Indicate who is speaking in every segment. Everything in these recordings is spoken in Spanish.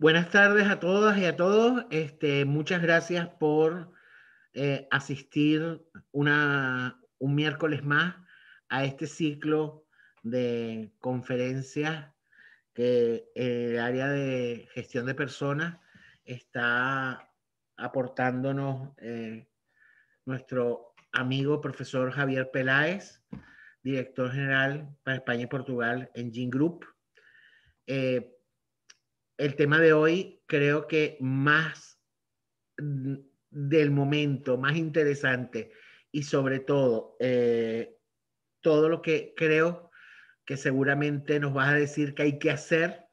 Speaker 1: Buenas tardes a todas y a todos. Este, muchas gracias por eh, asistir un miércoles más a este ciclo de conferencias que el área de gestión de personas está aportándonos eh, nuestro amigo profesor Javier Peláez, director general para España y Portugal en Gin Group. Eh, el tema de hoy creo que más del momento, más interesante y sobre todo eh, todo lo que creo que seguramente nos vas a decir que hay que hacer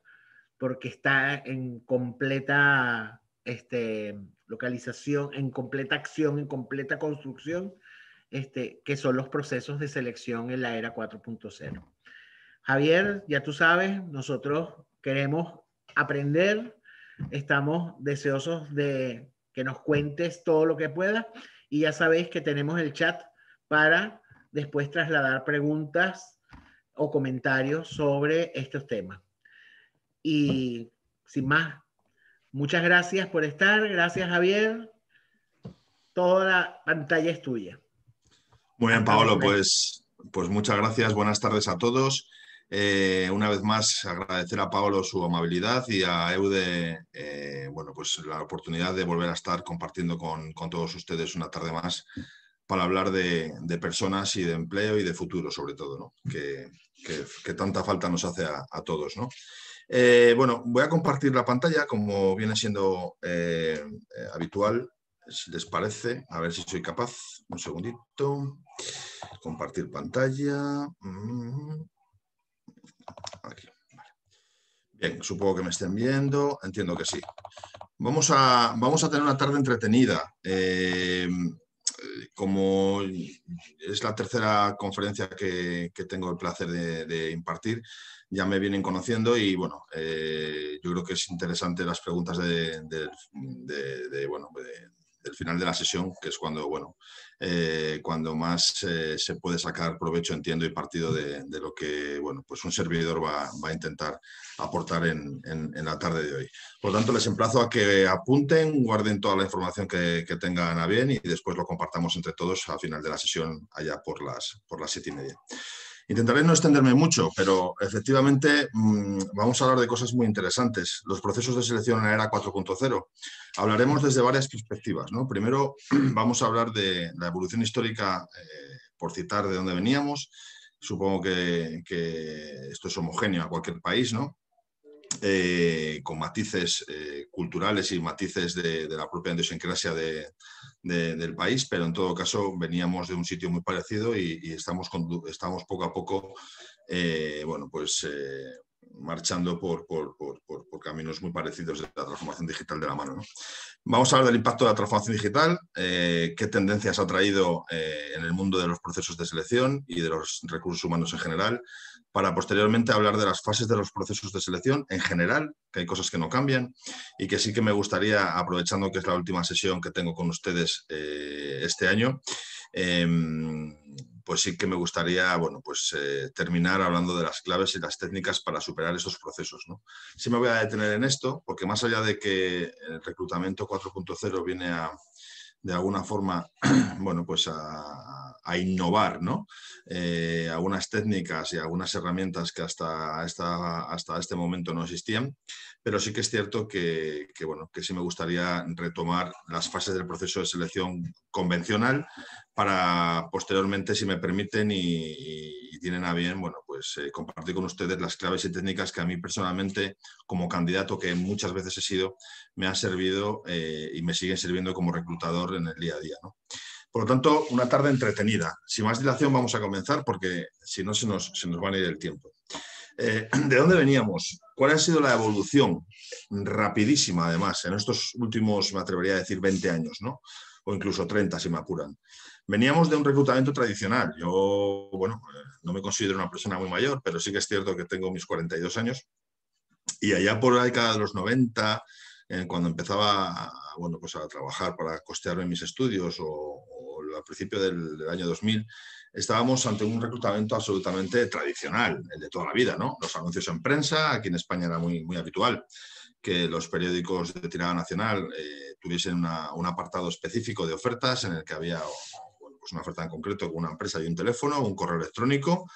Speaker 1: porque está en completa este, localización, en completa acción, en completa construcción, este, que son los procesos de selección en la era 4.0. Javier, ya tú sabes, nosotros queremos aprender, estamos deseosos de que nos cuentes todo lo que puedas y ya sabéis que tenemos el chat para después trasladar preguntas o comentarios sobre estos temas. Y sin más, muchas gracias por estar, gracias Javier, toda la pantalla es tuya.
Speaker 2: Muy bien, Paolo, pues, pues muchas gracias, buenas tardes a todos. Eh, una vez más, agradecer a Pablo su amabilidad y a Eude eh, bueno, pues la oportunidad de volver a estar compartiendo con, todos ustedes una tarde más para hablar de, personas y de empleo y de futuro, sobre todo, que, tanta falta nos hace a, todos. Eh, bueno, voy a compartir la pantalla como viene siendo habitual, si les parece. A ver si soy capaz. Un segundito. Compartir pantalla. Mm. Bien, supongo que me estén viendo, entiendo que sí. Vamos a, vamos a tener una tarde entretenida. Eh, como es la tercera conferencia que, tengo el placer de, impartir, ya me vienen conociendo y bueno, eh, yo creo que es interesante las preguntas de, de el final de la sesión, que es cuando, bueno, eh, cuando más eh, se puede sacar provecho, entiendo, y partido de, lo que, bueno, pues un servidor va, a intentar aportar en, la tarde de hoy. Por lo tanto, les emplazo a que apunten, guarden toda la información que, tengan a bien y después lo compartamos entre todos al final de la sesión, allá por las, por las siete y media. Intentaré no extenderme mucho, pero efectivamente mm, vamos a hablar de cosas muy interesantes. Los procesos de selección en la era 4.0. Hablaremos desde varias perspectivas. Primero vamos a hablar de la evolución histórica, eh, por citar de dónde veníamos. Supongo que, que, esto es homogéneo a cualquier país, ¿no? Eh, con matices eh, culturales y matices de, la propia idiosincrasia del país, pero en todo caso veníamos de un sitio muy parecido y, estamos, estamos poco a poco, eh, bueno, pues marchando por, caminos muy parecidos de la transformación digital de la mano. Vamos a hablar del impacto de la transformación digital, qué tendencias ha traído en el mundo de los procesos de selección y de los recursos humanos en general, para posteriormente hablar de las fases de los procesos de selección en general, que hay cosas que no cambian y que sí que me gustaría, aprovechando que es la última sesión que tengo con ustedes eh, este año, em, pues sí que me gustaría bueno, pues, eh, terminar hablando de las claves y las técnicas para superar esos procesos. ¿no? Sí me voy a detener en esto, porque más allá de que el reclutamiento 4.0 viene a, de alguna forma, bueno, pues a, innovar, ¿no? Eh, algunas técnicas y algunas herramientas que hasta, hasta, este momento no existían, pero sí que es cierto que, bueno, que sí me gustaría retomar las fases del proceso de selección convencional para posteriormente, si me permiten y tienen a bien, bueno, pues, eh, compartir con ustedes las claves y técnicas que a mí personalmente, como candidato que muchas veces he sido, me han servido eh, y me siguen sirviendo como reclutador en el día a día. Por lo tanto, una tarde entretenida. Sin más dilación, vamos a comenzar porque si no, se nos, se va a ir el tiempo. Eh, ¿De dónde veníamos? ¿Cuál ha sido la evolución rapidísima, además, en estos últimos, me atrevería a decir, 20 años, o incluso 30, si me apuran? Veníamos de un reclutamiento tradicional. Yo, bueno, eh, no me considero una persona muy mayor, pero sí que es cierto que tengo mis 42 años. Y allá por la década de los 90, eh, cuando empezaba a, bueno, pues a trabajar para costearme mis estudios o, al principio del, año 2000, estábamos ante un reclutamiento absolutamente tradicional, el de toda la vida, ¿no? Los anuncios en prensa, aquí en España era muy, muy habitual que los periódicos de tirada nacional eh, tuviesen un apartado específico de ofertas en el que había pues, una oferta en concreto con una empresa y un teléfono, un correo electrónico,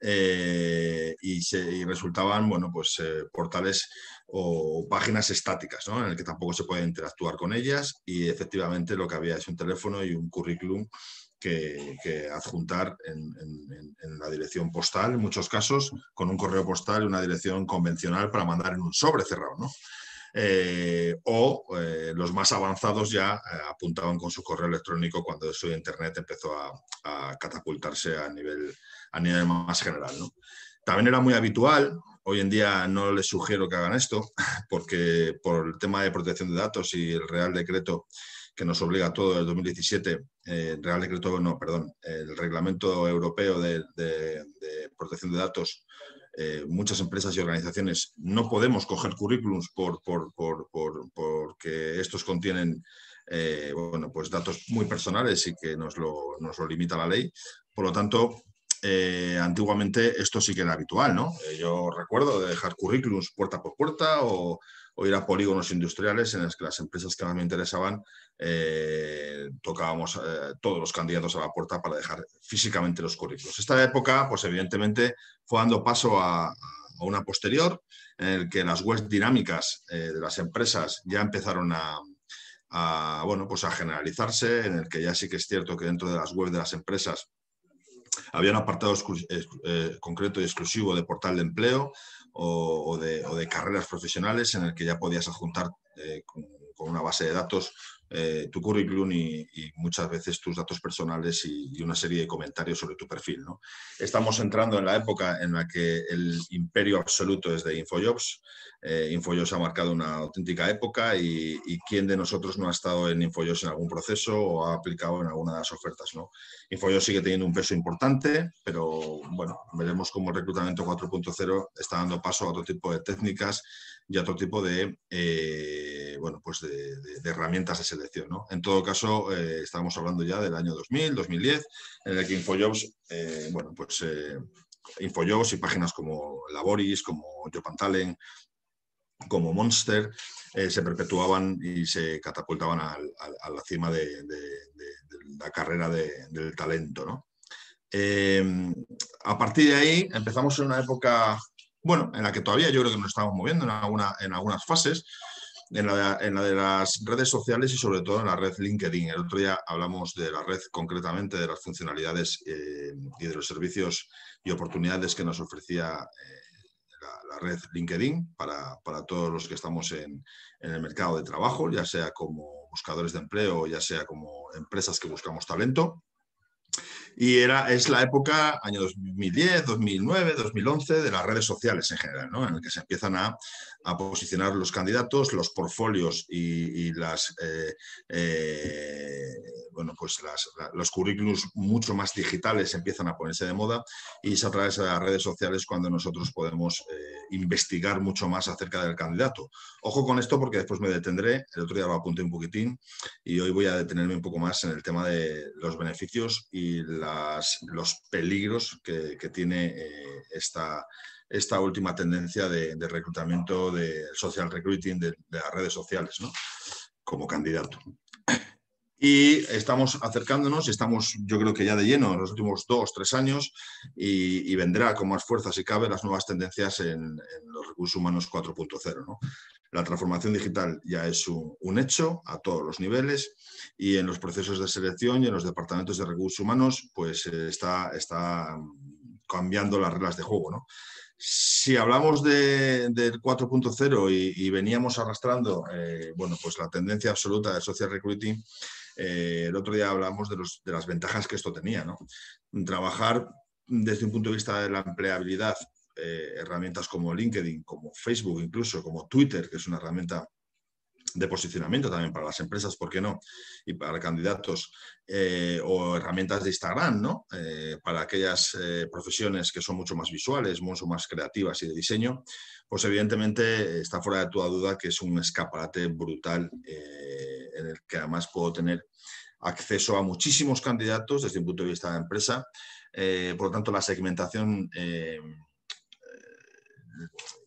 Speaker 2: eh, y, resultaban bueno, pues, eh, portales o páginas estáticas, ¿no? en el que tampoco se puede interactuar con ellas y efectivamente lo que había es un teléfono y un currículum que, adjuntar en, en, la dirección postal, en muchos casos, con un correo postal y una dirección convencional para mandar en un sobre cerrado. ¿no? Eh, o eh, los más avanzados ya eh, apuntaban con su correo electrónico cuando su Internet empezó a, catapultarse a nivel, a nivel más general. También era muy habitual, hoy en día no les sugiero que hagan esto, porque por el tema de protección de datos y el Real Decreto que nos obliga a todo el 2017, el Real Decreto, no, perdón, el Reglamento Europeo de Protección de Datos eh, muchas empresas y organizaciones no podemos coger currículums por, porque estos contienen eh, bueno, pues datos muy personales y que nos lo, limita la ley. Por lo tanto, eh, antiguamente esto sí que era habitual, ¿no? yo recuerdo de dejar currículums puerta por puerta o, o ir a polígonos industriales en los que las empresas que más me interesaban tocábamos eh, todos los candidatos a la puerta para dejar físicamente los currículos. Esta época, pues evidentemente, fue dando paso a, una posterior, en el que las webs dinámicas eh, de las empresas ya empezaron a, bueno, pues a generalizarse, en el que ya sí que es cierto que dentro de las webs de las empresas había un apartado eh, concreto y exclusivo de portal de empleo o, de, carreras profesionales en el que ya podías adjuntar con, una base de datos eh, tu currículum y, muchas veces tus datos personales y, una serie de comentarios sobre tu perfil. Estamos entrando en la época en la que el imperio absoluto es de InfoJobs. Eh, InfoJobs ha marcado una auténtica época y, quién de nosotros no ha estado en InfoJobs en algún proceso o ha aplicado en alguna de las ofertas. ¿no? InfoJobs sigue teniendo un peso importante, pero bueno, veremos cómo el reclutamiento 4.0 está dando paso a otro tipo de técnicas y otro tipo de, eh, bueno, pues de, herramientas de selección. En todo caso, eh, estábamos hablando ya del año 2000, 2010, en el que InfoJobs, eh, bueno, pues InfoJobs y páginas como Laboris, como Jopantalen, como Monster, se perpetuaban y se catapultaban a, la cima de, la carrera del talento. a partir de ahí empezamos en una época bueno, en la que todavía yo creo que nos estamos moviendo en, en algunas fases, en la, de, las redes sociales y sobre todo en la red LinkedIn. El otro día hablamos de la red concretamente, de las funcionalidades eh, y de los servicios y oportunidades que nos ofrecía eh, la, red LinkedIn para, todos los que estamos en, en, el mercado de trabajo, ya sea como buscadores de empleo, ya sea como empresas que buscamos talento. Y era, es la época, año 2010, 2009, 2011, de las redes sociales en general, en el que se empiezan a, posicionar los candidatos, los portfolios y, las, eh, eh, bueno, pues las, los currículums mucho más digitales empiezan a ponerse de moda y es a través de las redes sociales cuando nosotros podemos... Eh, investigar mucho más acerca del candidato. Ojo con esto porque después me detendré, el otro día lo apunté un poquitín y hoy voy a detenerme un poco más en el tema de los beneficios y los peligros que, tiene eh, esta, esta última tendencia de, reclutamiento, de social recruiting, de, de las redes sociales, ¿no? como candidato. Y estamos acercándonos, y estamos yo creo que ya de lleno en los últimos dos, tres años y, vendrá con más fuerza si cabe las nuevas tendencias en, los recursos humanos 4.0. ¿no? La transformación digital ya es un, hecho a todos los niveles y en los procesos de selección y en los departamentos de recursos humanos pues eh, está, está cambiando las reglas de juego. ¿no? si hablamos del 4.0 y, veníamos arrastrando eh, bueno, pues la tendencia absoluta de social recruiting, eh, el otro día hablamos de, las ventajas que esto tenía. ¿no? Trabajar desde un punto de vista de la empleabilidad, eh, herramientas como LinkedIn, como Facebook, incluso como Twitter, que es una herramienta de posicionamiento también para las empresas, ¿por qué no? Y para candidatos eh, o herramientas de Instagram, ¿no? para aquellas profesiones que son mucho más visuales, mucho más creativas y de diseño, pues evidentemente está fuera de toda duda que es un escaparate brutal eh, en el que además puedo tener acceso a muchísimos candidatos desde un punto de vista de empresa. Eh, por lo tanto, la segmentación eh,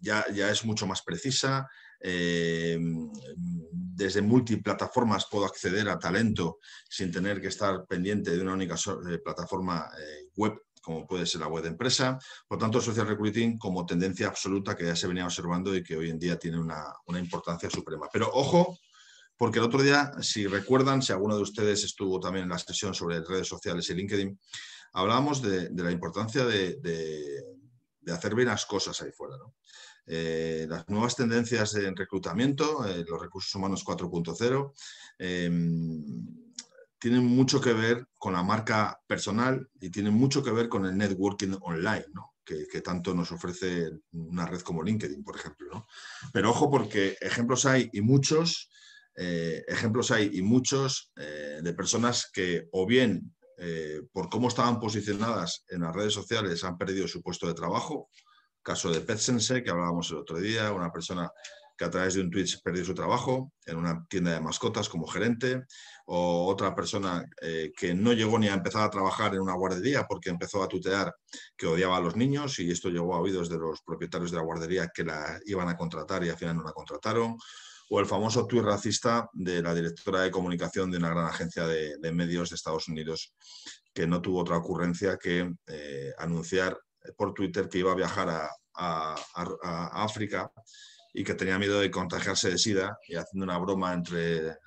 Speaker 2: ya, es mucho más precisa. desde multiplataformas puedo acceder a talento sin tener que estar pendiente de una única plataforma web como puede ser la web de empresa. Por tanto, social recruiting como tendencia absoluta que ya se venía observando y que hoy en día tiene una, importancia suprema. Pero ojo, porque el otro día, si recuerdan, si alguno de ustedes estuvo también en la sesión sobre redes sociales y LinkedIn, hablábamos de, la importancia de, hacer bien las cosas ahí fuera. Eh, las nuevas tendencias en reclutamiento, eh, los recursos humanos 4.0 tienen mucho que ver con la marca personal y tienen mucho que ver con el networking online, ¿no? que, tanto nos ofrece una red como LinkedIn, por ejemplo. Pero ojo porque ejemplos hay y muchos, eh, ejemplos hay y muchos eh, de personas que o bien eh, por cómo estaban posicionadas en las redes sociales han perdido su puesto de trabajo, caso de PetSense, que hablábamos el otro día, una persona a través de un tweet perdió su trabajo en una tienda de mascotas como gerente, o otra persona eh, que no llegó ni a empezar a trabajar en una guardería porque empezó a tutear que odiaba a los niños y esto llegó a oídos de los propietarios de la guardería que la iban a contratar y al final no la contrataron, o el famoso tuit racista de la directora de comunicación de una gran agencia de, medios de Estados Unidos que no tuvo otra ocurrencia que eh, anunciar por Twitter que iba a viajar a África y que tenía miedo de contagiarse de SIDA y haciendo una broma entre eh,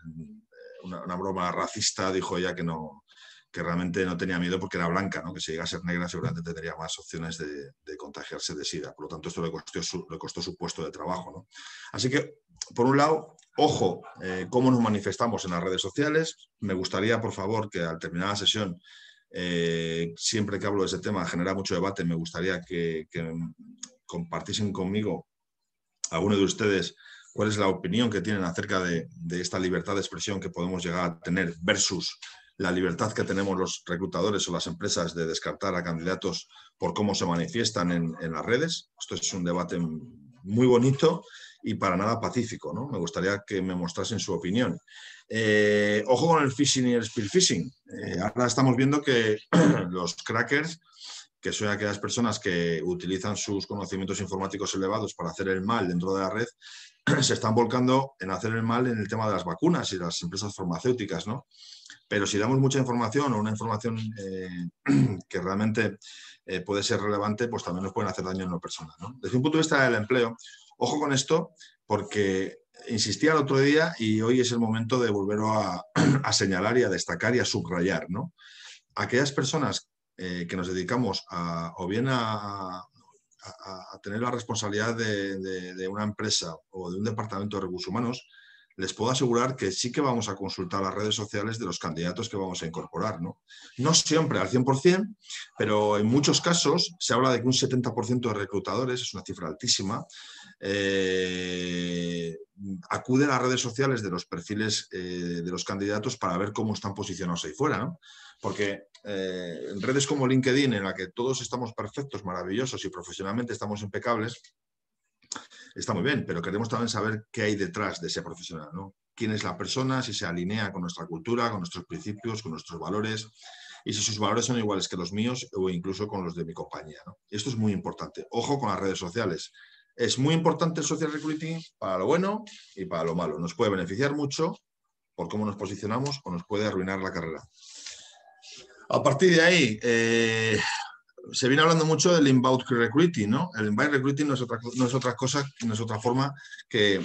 Speaker 2: una, broma racista dijo ella que no que realmente no tenía miedo porque era blanca, ¿no? que si llega a ser negra seguramente tendría más opciones de, contagiarse de SIDA. Por lo tanto, esto le costó su, le costó su puesto de trabajo. Así que, por un lado, ojo, eh, cómo nos manifestamos en las redes sociales. Me gustaría, por favor, que al terminar la sesión eh, siempre que hablo de ese tema genera mucho debate, me gustaría que, que, compartiesen conmigo alguno de ustedes cuál es la opinión que tienen acerca de, esta libertad de expresión que podemos llegar a tener versus la libertad que tenemos los reclutadores o las empresas de descartar a candidatos por cómo se manifiestan en, las redes. Esto es un debate muy bonito y para nada pacífico. ¿no? Me gustaría que me mostrasen su opinión. Eh, ojo con el phishing y el spear phishing. Eh, ahora estamos viendo que los crackers que son aquellas personas que utilizan sus conocimientos informáticos elevados para hacer el mal dentro de la red, se están volcando en hacer el mal en el tema de las vacunas y las empresas farmacéuticas, ¿no? Pero si damos mucha información o una información eh, que realmente eh, puede ser relevante, pues también nos pueden hacer daño en una persona. Desde un punto de vista del empleo, ojo con esto, porque insistía el otro día y hoy es el momento de volver a, señalar y a destacar y a subrayar, ¿no? Aquellas personas eh, que nos dedicamos a, o bien a, tener la responsabilidad de, una empresa o de un departamento de recursos humanos, les puedo asegurar que sí que vamos a consultar las redes sociales de los candidatos que vamos a incorporar. No, no siempre al 100%, pero en muchos casos se habla de que un 70% de reclutadores, es una cifra altísima, eh, acuden a redes sociales de los perfiles eh, de los candidatos para ver cómo están posicionados ahí fuera, Porque eh, en redes como LinkedIn, en la que todos estamos perfectos, maravillosos y profesionalmente estamos impecables, está muy bien, pero queremos también saber qué hay detrás de ese profesional, ¿no? Quién es la persona, si se alinea con nuestra cultura, con nuestros principios, con nuestros valores, y si sus valores son iguales que los míos o incluso con los de mi compañía. Esto es muy importante. Ojo con las redes sociales. Es muy importante el social recruiting para lo bueno y para lo malo. Nos puede beneficiar mucho por cómo nos posicionamos o nos puede arruinar la carrera. A partir de ahí, eh, se viene hablando mucho del inbound recruiting, ¿no? El inbound recruiting no es otra, cosa, no es otra forma que,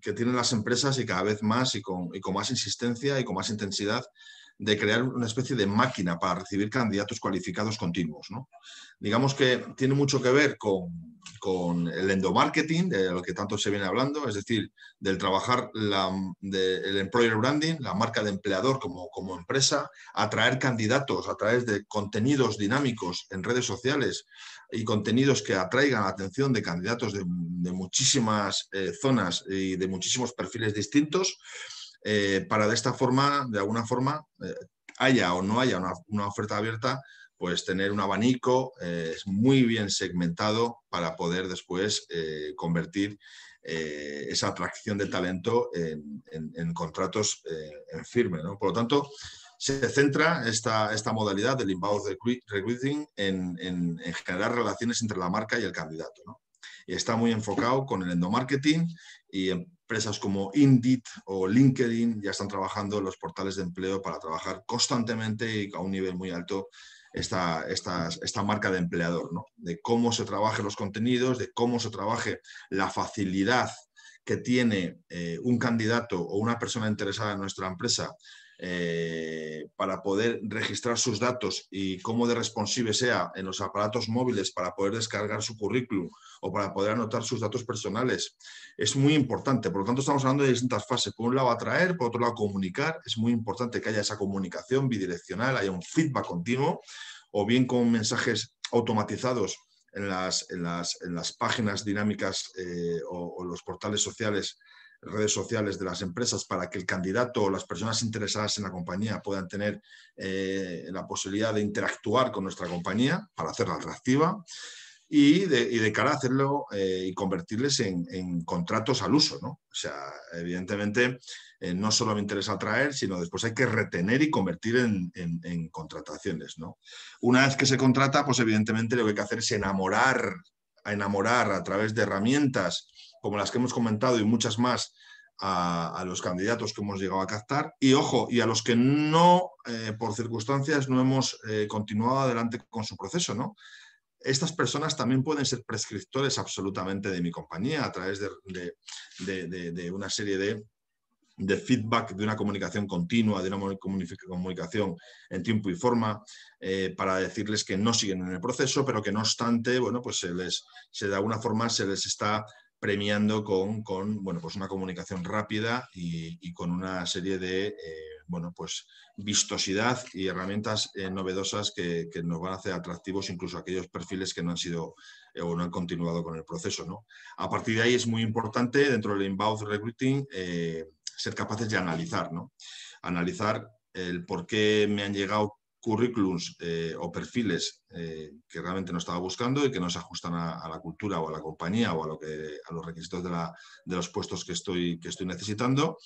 Speaker 2: tienen las empresas y cada vez más y con, más insistencia y con más intensidad de crear una especie de máquina para recibir candidatos cualificados continuos. Digamos que tiene mucho que ver con, con, el endomarketing, de lo que tanto se viene hablando, es decir, del trabajar la, el employer branding, la marca de empleador como, como empresa, atraer candidatos a través de contenidos dinámicos en redes sociales y contenidos que atraigan la atención de candidatos de, muchísimas eh, zonas y de muchísimos perfiles distintos eh, para de esta forma, de alguna forma, eh, haya o no haya una, oferta abierta, pues tener un abanico eh, es muy bien segmentado para poder después convertir esa atracción de talento en, contratos en firme. Por lo tanto, se centra esta, modalidad del inbound recruiting en, en, en, generar relaciones entre la marca y el candidato. Y está muy enfocado con el endomarketing y en, empresas como Indeed o LinkedIn ya están trabajando los portales de empleo para trabajar constantemente y a un nivel muy alto esta, esta, marca de empleador, ¿no? de cómo se trabaje los contenidos, de cómo se trabaje la facilidad que tiene eh, un candidato o una persona interesada en nuestra empresa eh, para poder registrar sus datos y cómo de responsive sea en los aparatos móviles para poder descargar su currículum o para poder anotar sus datos personales. Es muy importante, por lo tanto estamos hablando de distintas fases. Por un lado atraer, por otro lado comunicar. Es muy importante que haya esa comunicación bidireccional, haya un feedback continuo o bien con mensajes automatizados en las, en las, páginas dinámicas eh, o los portales sociales redes sociales de las empresas para que el candidato o las personas interesadas en la compañía puedan tener eh, la posibilidad de interactuar con nuestra compañía para hacerla atractiva y de, cara a hacerlo eh, y convertirles en, contratos al uso. O sea, evidentemente eh, no solo me interesa atraer, sino después hay que retener y convertir en, contrataciones. Una vez que se contrata, pues evidentemente lo que hay que hacer es enamorar enamorar a través de herramientas como las que hemos comentado y muchas más a, los candidatos que hemos llegado a captar. Y ojo, y a los que no, eh, por circunstancias, no hemos eh, continuado adelante con su proceso, ¿no? Estas personas también pueden ser prescriptores absolutamente de mi compañía a través de, una serie de feedback, de una comunicación continua, de una comunicación en tiempo y forma, eh, para decirles que no siguen en el proceso, pero que no obstante, bueno, pues se les, se de alguna forma se les está premiando con, con bueno, pues una comunicación rápida y, con una serie de eh, bueno, pues vistosidad y herramientas eh, novedosas que, nos van a hacer atractivos incluso aquellos perfiles que no han sido eh, o no han continuado con el proceso. ¿no? A partir de ahí es muy importante dentro del inbound recruiting ser capaces de analizar, ¿no? analizar el por qué me han llegado currículums eh, o perfiles eh, que realmente no estaba buscando y que no se ajustan a, la cultura o a la compañía o a, lo que, a los requisitos de, los puestos que estoy, necesitando.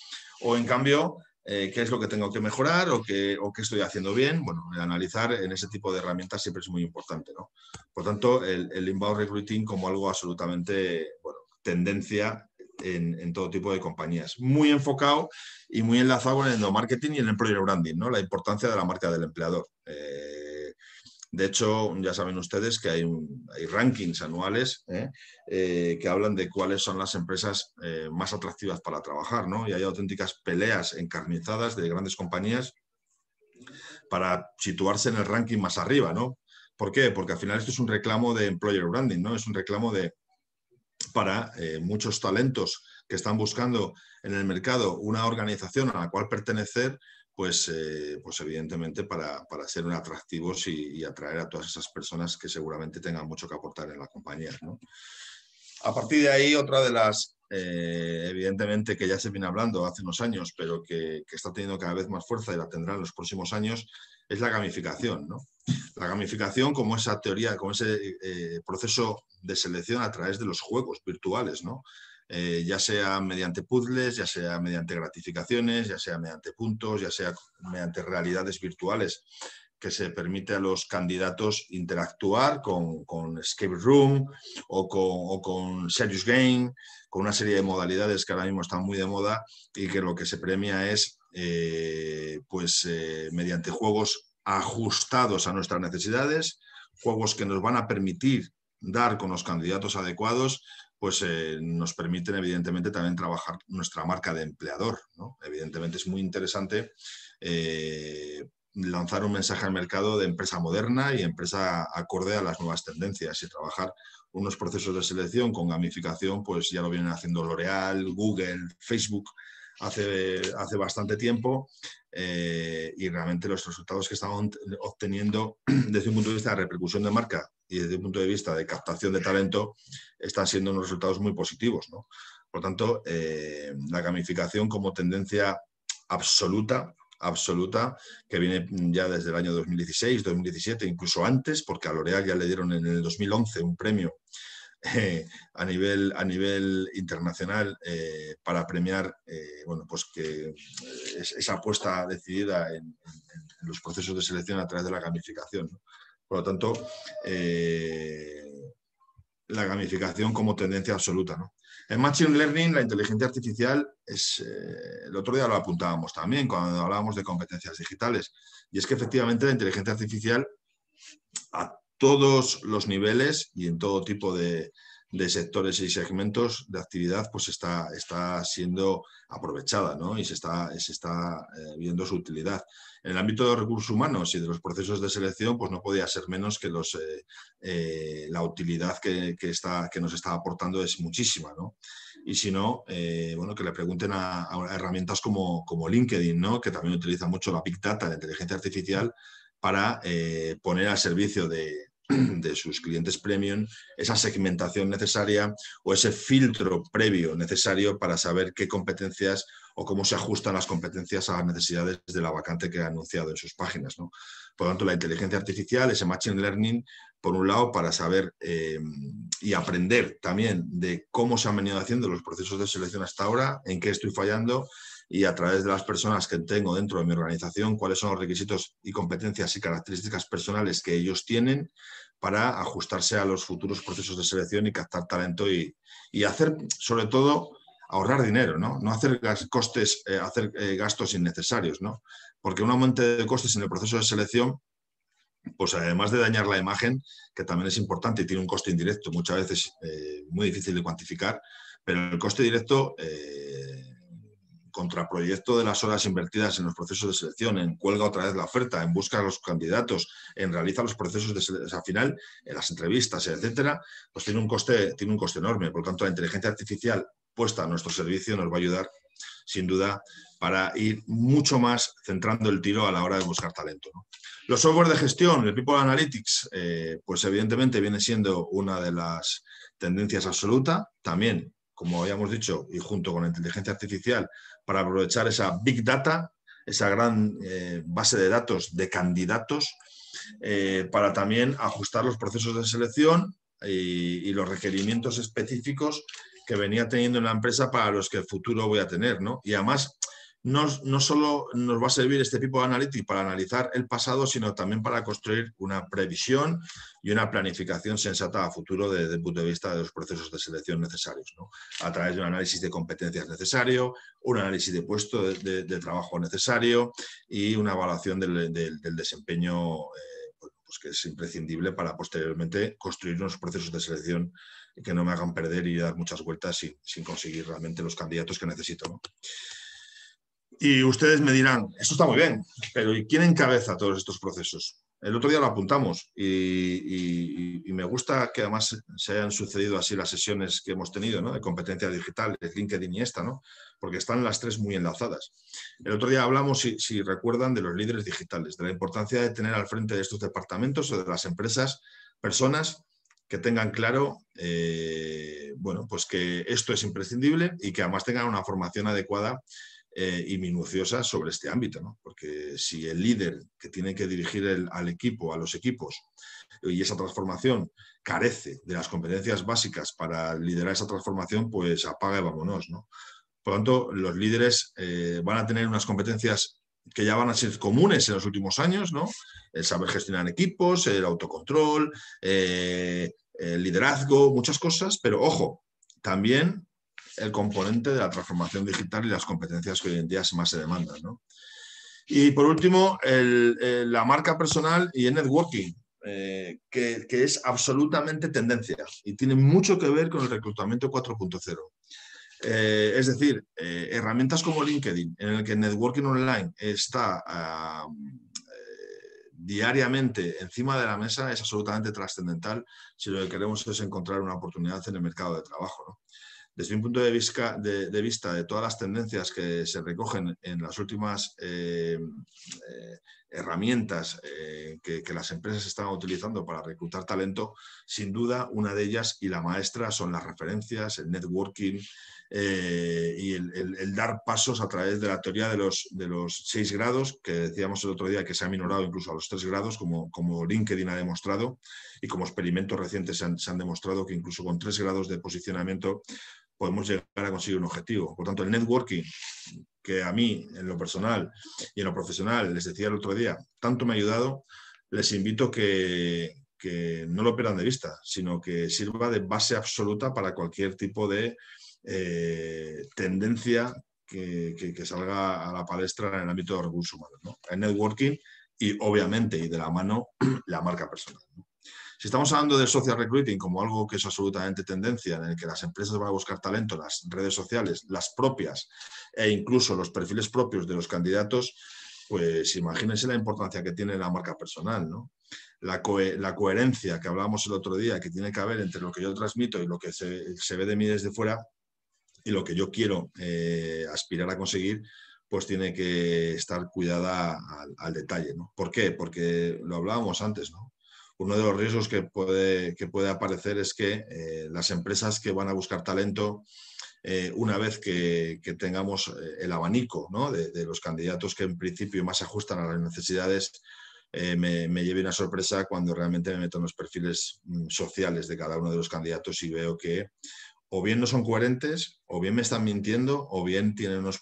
Speaker 2: O en cambio, eh, qué es lo que tengo que mejorar o qué, o estoy haciendo bien. Bueno, analizar en ese tipo de herramientas siempre es muy importante. ¿no? Por tanto, el, el inbound recruiting como algo absolutamente, bueno, tendencia en, todo tipo de compañías. Muy enfocado y muy enlazado en el endomarketing y en el employer branding, ¿no? La importancia de la marca del empleador. Eh, de hecho, ya saben ustedes que hay, rankings anuales ¿eh? Eh, que hablan de cuáles son las empresas más atractivas para trabajar, ¿no? Y hay auténticas peleas encarnizadas de grandes compañías para situarse en el ranking más arriba, ¿no? ¿Por qué? Porque al final esto es un reclamo de employer branding, ¿no? Es un reclamo de, para eh, muchos talentos que están buscando en el mercado una organización a la cual pertenecer, pues, eh, pues evidentemente para, ser atractivos y, atraer a todas esas personas que seguramente tengan mucho que aportar en la compañía. A partir de ahí, otra de las, eh, evidentemente, que ya se viene hablando hace unos años, pero que, que, está teniendo cada vez más fuerza y la tendrá en los próximos años, es la gamificación. ¿no? la gamificación como esa teoría, como ese eh, proceso de selección a través de los juegos virtuales, ¿no? Eh, ya sea mediante puzzles, ya sea mediante gratificaciones, ya sea mediante puntos, ya sea mediante realidades virtuales, que se permite a los candidatos interactuar con, con escape room o con, serious game, con una serie de modalidades que ahora mismo están muy de moda y que lo que se premia es eh, pues mediante juegos ajustados a nuestras necesidades, juegos que nos van a permitir dar con los candidatos adecuados, pues eh, nos permiten evidentemente también trabajar nuestra marca de empleador. ¿no? Evidentemente es muy interesante eh, lanzar un mensaje al mercado de empresa moderna y empresa acorde a las nuevas tendencias y trabajar unos procesos de selección con gamificación, pues ya lo vienen haciendo L'Oreal, Google, Facebook, hace, hace bastante tiempo eh, y realmente los resultados que estamos obteniendo desde un punto de vista de repercusión de marca y desde un punto de vista de captación de talento están siendo unos resultados muy positivos. ¿no? Por tanto, eh, la gamificación como tendencia absoluta absoluta que viene ya desde el año 2016, 2017, incluso antes, porque a L'Oreal ya le dieron en el 2011 un premio eh, a, nivel, a nivel internacional eh, para premiar eh, bueno, pues que esa apuesta decidida en, los procesos de selección a través de la gamificación. Por lo tanto, la gamificación como tendencia absoluta. En Machine Learning, la inteligencia artificial, es, el otro día lo apuntábamos también cuando hablábamos de competencias digitales, y es que efectivamente la inteligencia artificial todos los niveles y en todo tipo de, sectores y segmentos de actividad, pues está, está siendo aprovechada ¿no? y se está, se está eh, viendo su utilidad. En el ámbito de recursos humanos y de los procesos de selección, pues no podía ser menos que los, eh, eh, la utilidad que, está, que nos está aportando es muchísima. ¿no? Y si no, bueno, que le pregunten a, herramientas como, como LinkedIn, ¿no? que también utiliza mucho la Big Data, la inteligencia artificial, para poner al servicio de, de sus clientes premium esa segmentación necesaria o ese filtro previo necesario para saber qué competencias o cómo se ajustan las competencias a las necesidades de la vacante que ha anunciado en sus páginas. Por lo tanto, la inteligencia artificial, ese machine learning, por un lado, para saber eh, y aprender también de cómo se han venido haciendo los procesos de selección hasta ahora, en qué estoy fallando y a través de las personas que tengo dentro de mi organización, cuáles son los requisitos y competencias y características personales que ellos tienen para ajustarse a los futuros procesos de selección y captar talento y, hacer, sobre todo, ahorrar dinero, ¿no? hacer costes, eh, hacer eh, gastos innecesarios, Porque un aumento de costes en el proceso de selección, pues además de dañar la imagen, que también es importante y tiene un coste indirecto, muchas veces eh, muy difícil de cuantificar, pero el coste directo contraproyecto de las horas invertidas en los procesos de selección, en cuelga otra vez la oferta, en busca de los candidatos, en realiza los procesos de selección, al final, en las entrevistas, etcétera, pues tiene un coste, tiene un coste enorme. Por lo tanto, la inteligencia artificial puesta a nuestro servicio nos va a ayudar, sin duda, para ir mucho más centrando el tiro a la hora de buscar talento. Los software de gestión, el People Analytics, eh, pues evidentemente viene siendo una de las tendencias absoluta. También, como habíamos dicho, y junto con la inteligencia artificial, para aprovechar esa big data, esa gran eh, base de datos de candidatos, eh, para también ajustar los procesos de selección y, los requerimientos específicos que venía teniendo en la empresa para los que el futuro voy a tener, ¿no? Y además no, solo nos va a servir este tipo de análisis para analizar el pasado, sino también para construir una previsión y una planificación sensata a futuro desde el punto de vista de los procesos de selección necesarios, a través de un análisis de competencias necesario, un análisis de puesto de, trabajo necesario y una evaluación del, desempeño. Eh, pues que es imprescindible para posteriormente construir unos procesos de selección que no me hagan perder y dar muchas vueltas sin, conseguir realmente los candidatos que necesito. Y ustedes me dirán, eso está muy bien, pero ¿y quién encabeza todos estos procesos? El otro día lo apuntamos y, me gusta que además se hayan sucedido así las sesiones que hemos tenido de competencia digital, de LinkedIn y esta, ¿no? porque están las tres muy enlazadas. El otro día hablamos, si, recuerdan, de los líderes digitales, de la importancia de tener al frente de estos departamentos o de las empresas personas que tengan claro eh, bueno, pues que esto es imprescindible y que además tengan una formación adecuada eh, y minuciosa sobre este ámbito, ¿no? porque si el líder que tiene que dirigir al equipo, a los equipos, eh, y esa transformación carece de las competencias básicas para liderar esa transformación, pues apaga y vámonos. ¿no? Por lo tanto, los líderes eh, van a tener unas competencias que ya van a ser comunes en los últimos años, ¿no? El saber gestionar equipos, el autocontrol, el liderazgo, muchas cosas, pero ojo, también el componente de la transformación digital y las competencias que hoy en día más se demandan. ¿no? Y por último, la marca personal y el networking, eh, que, es absolutamente tendencia y tiene mucho que ver con el reclutamiento 4.0. Eh, es decir, eh, herramientas como LinkedIn, en el que networking online está diariamente encima de la mesa, es absolutamente trascendental si lo que queremos es encontrar una oportunidad en el mercado de trabajo. ¿no? desde un punto de vista, de, todas las tendencias que se recogen en las últimas eh, eh, herramientas eh, que, las empresas están utilizando para reclutar talento, sin duda una de ellas y la maestra son las referencias, el networking y el, dar pasos a través de la teoría de los, seis grados, que decíamos el otro día que se ha minorado incluso a los tres grados, como, como LinkedIn ha demostrado y como experimentos recientes se han demostrado que incluso con tres grados de posicionamiento podemos llegar a conseguir un objetivo. Por tanto, el networking, que a mí en lo personal y en lo profesional, les decía el otro día, tanto me ha ayudado, les invito que, que no lo pierdan de vista, sino que sirva de base absoluta para cualquier tipo de eh, tendencia que, salga a la palestra en el ámbito de recursos humanos. El networking y obviamente, y de la mano, la marca personal. Si estamos hablando de social recruiting como algo que es absolutamente tendencia, en el que las empresas van a buscar talento, las redes sociales, las propias e incluso los perfiles propios de los candidatos, pues imagínense la importancia que tiene la marca personal, ¿no? La, coherencia que hablábamos el otro día, que tiene que haber entre lo que yo transmito y lo que se, ve de mí desde fuera y lo que yo quiero eh, aspirar a conseguir, pues tiene que estar cuidada al, detalle, ¿no? ¿Por qué? Porque lo hablábamos antes, ¿no? uno de los riesgos que puede, puede aparecer es que eh, las empresas que van a buscar talento, eh, una vez que, tengamos eh, el abanico de, los candidatos que en principio más ajustan a las necesidades, me, me, lleve una sorpresa cuando realmente me meto en los perfiles mm, sociales de cada uno de los candidatos y veo que o bien no son coherentes, o bien me están mintiendo, o bien tienen unos,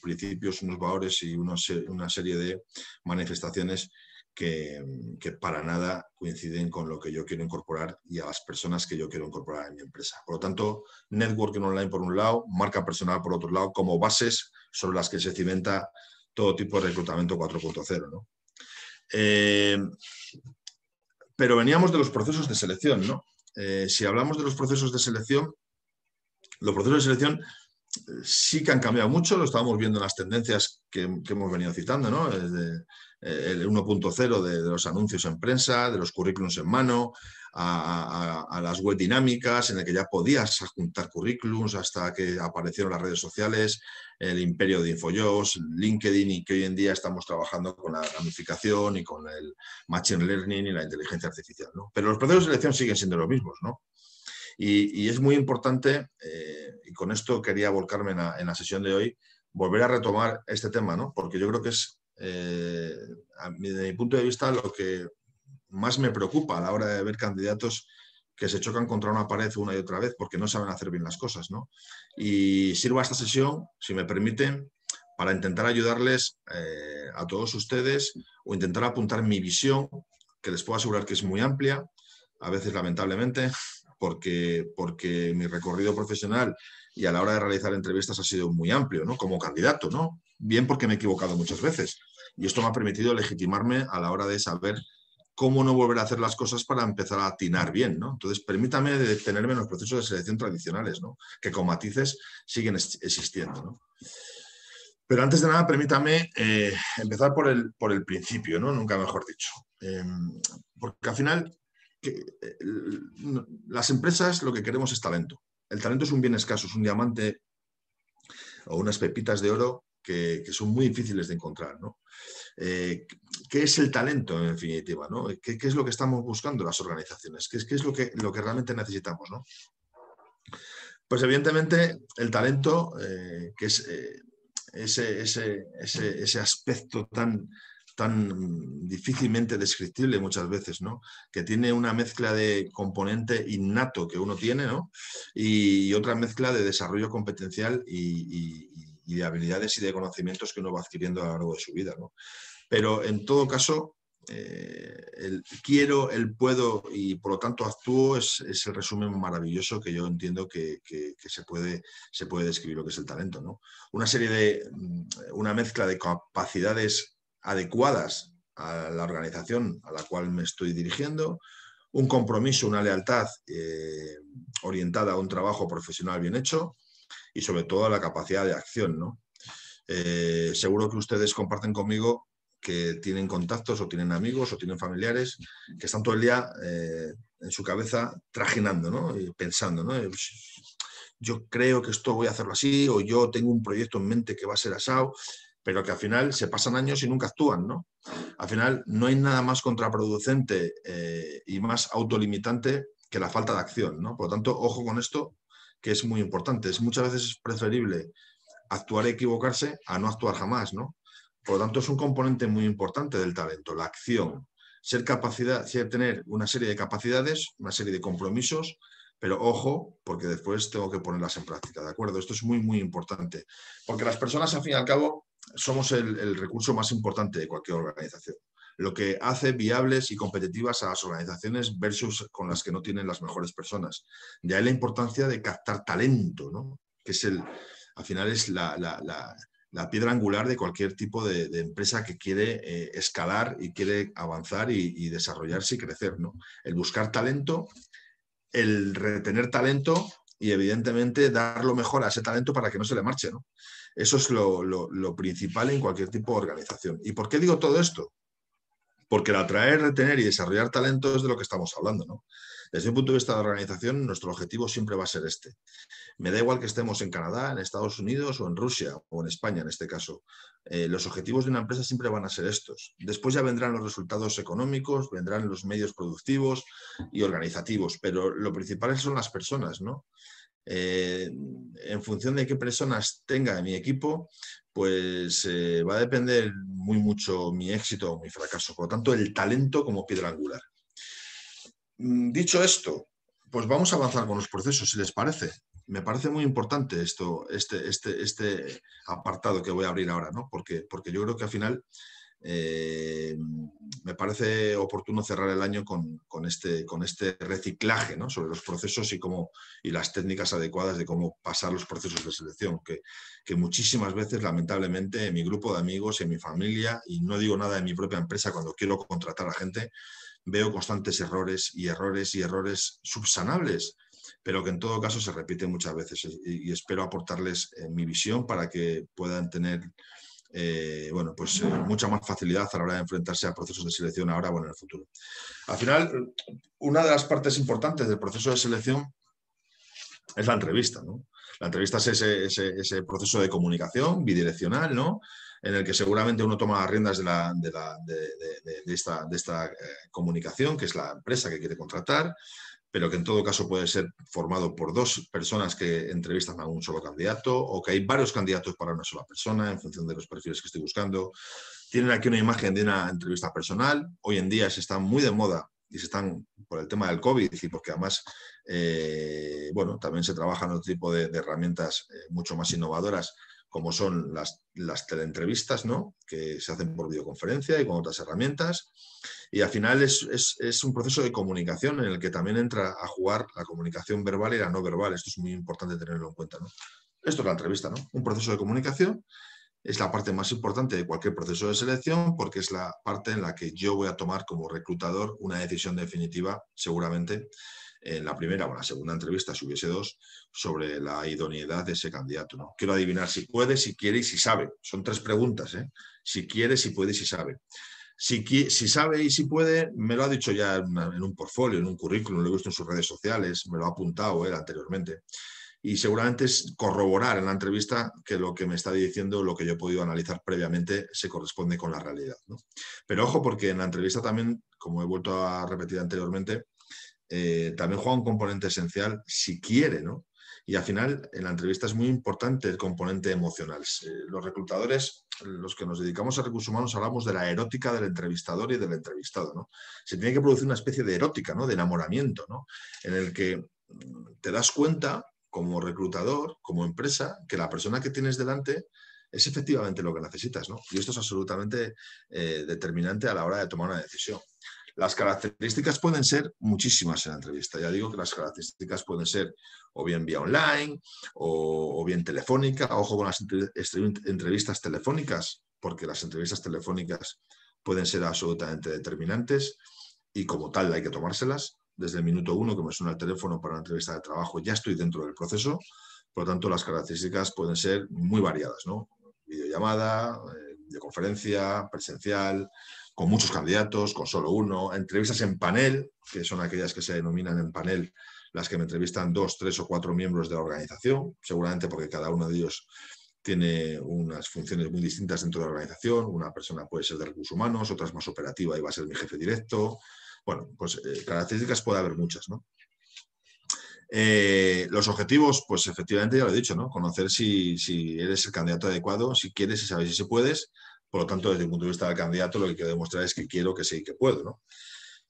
Speaker 2: principios, unos valores y una serie de manifestaciones Mm, que, para nada coinciden con lo que yo quiero incorporar y a las personas que yo quiero incorporar en mi empresa. Por lo tanto, networking online por un lado, marca personal por otro lado, como bases sobre las que se cimenta todo tipo de reclutamiento 4.0. Eh, pero veníamos de los procesos de selección. Eh, si hablamos de los procesos de selección, los procesos de selección eh, sí que han cambiado mucho, lo estábamos viendo en las tendencias que, hemos venido citando, ¿no? el 1.0 de, los anuncios en prensa, de los currículums en mano, a, las web dinámicas en las que ya podías juntar currículums hasta que aparecieron las redes sociales, el imperio de InfoJobs, LinkedIn y que hoy en día estamos trabajando con la ramificación y con el machine learning y la inteligencia artificial. Pero los procesos de selección siguen siendo los mismos, ¿no? Y, es muy importante, eh, y con esto quería volcarme en la, en la sesión de hoy, volver a retomar este tema, ¿no? Porque yo creo que es eh, desde mi punto de vista, lo que más me preocupa a la hora de ver candidatos que se chocan contra una pared una y otra vez porque no saben hacer bien las cosas. ¿no? Y sirva esta sesión, si me permiten, para intentar ayudarles eh, a todos ustedes o intentar apuntar mi visión, que les puedo asegurar que es muy amplia, a veces lamentablemente, porque, porque mi recorrido profesional y a la hora de realizar entrevistas ha sido muy amplio, ¿no? Como candidato, ¿no? Bien porque me he equivocado muchas veces, y esto me ha permitido legitimarme a la hora de saber cómo no volver a hacer las cosas para empezar a atinar bien, ¿no? Entonces, permítame detenerme en los procesos de selección tradicionales, ¿no? Que con matices siguen existiendo, Pero antes de nada, permítame eh, empezar por el, por el principio, ¿no? Nunca mejor dicho. Em, porque al final, eh, las empresas lo que queremos es talento. El talento es un bien escaso, es un diamante o unas pepitas de oro que, son muy difíciles de encontrar. ¿no? Eh, ¿Qué es el talento, en definitiva? ¿no? ¿Qué, es lo que estamos buscando las organizaciones? ¿Qué, es lo que, realmente necesitamos? ¿no? Pues evidentemente el talento, eh, que es eh, ese, aspecto tan, tan difícilmente descriptible muchas veces, ¿no? que tiene una mezcla de componente innato que uno tiene y, otra mezcla de desarrollo competencial y, y de habilidades y de conocimientos que uno va adquiriendo a lo largo de su vida. ¿no? Pero en todo caso, eh, el quiero, el puedo y por lo tanto actúo es, el resumen maravilloso que yo entiendo que, se, puede, se puede describir lo que es el talento. ¿no? Una serie de, mm, una mezcla de capacidades adecuadas a la organización a la cual me estoy dirigiendo, un compromiso, una lealtad eh, orientada a un trabajo profesional bien hecho, y sobre todo la capacidad de acción. ¿no? Eh, seguro que ustedes comparten conmigo que tienen contactos o tienen amigos o tienen familiares que están todo el día eh, en su cabeza trajinando, Y pensando, eh, pues, Yo creo que esto voy a hacerlo así o yo tengo un proyecto en mente que va a ser asado, pero que al final se pasan años y nunca actúan, ¿no? Al final no hay nada más contraproducente y más autolimitante que la falta de acción, ¿no? Por lo tanto, ojo con esto que es muy importante. muchas veces es preferible actuar y equivocarse a no actuar jamás, ¿no? Por lo tanto, es un componente muy importante del talento, la acción, ser capacidad, tener una serie de capacidades, una serie de compromisos, pero ojo, porque después tengo que ponerlas en práctica, ¿de acuerdo? Esto es muy, muy importante, porque las personas, al fin y al cabo, somos el recurso más importante de cualquier organización lo que hace viables y competitivas a las organizaciones versus con las que no tienen las mejores personas. De ahí la importancia de captar talento, ¿no? que es el, al final es la, piedra angular de cualquier tipo de, empresa que quiere eh, escalar y quiere avanzar y, desarrollarse y crecer. ¿no? El buscar talento, el retener talento y evidentemente dar lo mejor a ese talento para que no se le marche. ¿no? Eso es lo principal en cualquier tipo de organización. ¿Y por qué digo todo esto? Porque el atraer, retener y desarrollar talento es de lo que estamos hablando, Desde un punto de vista de organización, nuestro objetivo siempre va a ser este. Me da igual que estemos en Canadá, en Estados Unidos o en Rusia o en España en este caso. Eh, los objetivos de una empresa siempre van a ser estos. Después ya vendrán los resultados económicos, vendrán los medios productivos y organizativos, pero lo principal son las personas, ¿no? Eh, en función de qué personas tenga en mi equipo, pues eh, va a depender muy mucho mi éxito o mi fracaso. Por lo tanto, el talento como piedra angular. Mm, dicho esto, pues vamos a avanzar con los procesos, si les parece. Me parece muy importante esto, este, este, este apartado que voy a abrir ahora, ¿no? Porque, porque yo creo que al final eh, me parece oportuno cerrar el año con, este, este, reciclaje sobre los procesos y, cómo, y, las técnicas adecuadas de cómo pasar los procesos de selección, que, muchísimas veces, lamentablemente, en mi grupo de amigos, en mi familia, y no digo nada en mi propia empresa cuando quiero contratar a gente, veo constantes errores y errores y errores subsanables pero que en todo caso se repiten muchas veces y, espero aportarles eh, mi visión para que puedan tener eh, bueno, pues eh, mucha más facilidad a la hora de enfrentarse a procesos de selección ahora o en el futuro. Al final, una de las partes importantes del proceso de selección es la entrevista, La entrevista es ese, proceso de comunicación bidireccional, ¿no? en el que seguramente uno toma las riendas de, esta, eh, comunicación, que es la empresa que quiere contratar, pero que en todo caso puede ser formado por dos personas que entrevistan a un solo candidato o que hay varios candidatos para una sola persona en función de los perfiles que estoy buscando. Tienen aquí una imagen de una entrevista personal. Hoy en día se están muy de moda y se están por el tema del COVID y porque además, eh, bueno, también se trabajan otro tipo de, herramientas eh, mucho más innovadoras como son las, las teleentrevistas, ¿no? que se hacen por videoconferencia y con otras herramientas. Y al final es, un proceso de comunicación en el que también entra a jugar la comunicación verbal y la no verbal. Esto es muy importante tenerlo en cuenta. Esto es la entrevista, ¿no? un proceso de comunicación. Es la parte más importante de cualquier proceso de selección porque es la parte en la que yo voy a tomar como reclutador una decisión definitiva, seguramente, en eh, la primera o la segunda entrevista, si hubiese dos, sobre la idoneidad de ese candidato. ¿no? Quiero adivinar si puede, si quiere y si sabe. Son tres preguntas. ¿eh? Si quiere, si puede y si sabe. Si, si, sabe y si puede, me lo ha dicho ya en, un portfolio, en un currículum, lo he visto en sus redes sociales, me lo ha apuntado él anteriormente. Y seguramente es corroborar en la entrevista que lo que me está diciendo, lo que yo he podido analizar previamente, se corresponde con la realidad. Pero ojo, porque en la entrevista también, como he vuelto a repetir anteriormente, eh, también juega un componente esencial si quiere, ¿no? Y al final, en la entrevista es muy importante el componente emocional. Eh, los reclutadores, los que nos dedicamos a recursos humanos, hablamos de la erótica del entrevistador y del entrevistado, ¿no? Se tiene que producir una especie de erótica, ¿no? De enamoramiento, ¿no? En el que mm, te das cuenta, como reclutador, como empresa, que la persona que tienes delante es efectivamente lo que necesitas, ¿no? Y esto es absolutamente eh, determinante a la hora de tomar una decisión. Las características pueden ser muchísimas en la entrevista. Ya digo que las características pueden ser o bien vía online o, bien telefónica. Ojo con las entrevistas telefónicas, porque las entrevistas telefónicas pueden ser absolutamente determinantes y como tal hay que tomárselas. Desde el minuto uno que me suena el teléfono para una entrevista de trabajo ya estoy dentro del proceso. Por lo tanto, las características pueden ser muy variadas, ¿no? Videollamada, eh, videoconferencia, presencial, con muchos candidatos, con solo uno, entrevistas en panel, que son aquellas que se denominan en panel las que me entrevistan dos, tres o cuatro miembros de la organización, seguramente porque cada uno de ellos tiene unas funciones muy distintas dentro de la organización. Una persona puede ser de recursos humanos, otra es más operativa y va a ser mi jefe directo. Bueno, pues eh, características puede haber muchas, eh, los objetivos, pues efectivamente ya lo he dicho, ¿no? Conocer si, eres el candidato adecuado, si quieres, y sabes si se puedes, por lo tanto, desde el punto de vista del candidato, lo que quiero demostrar es que quiero, que sí, que puedo.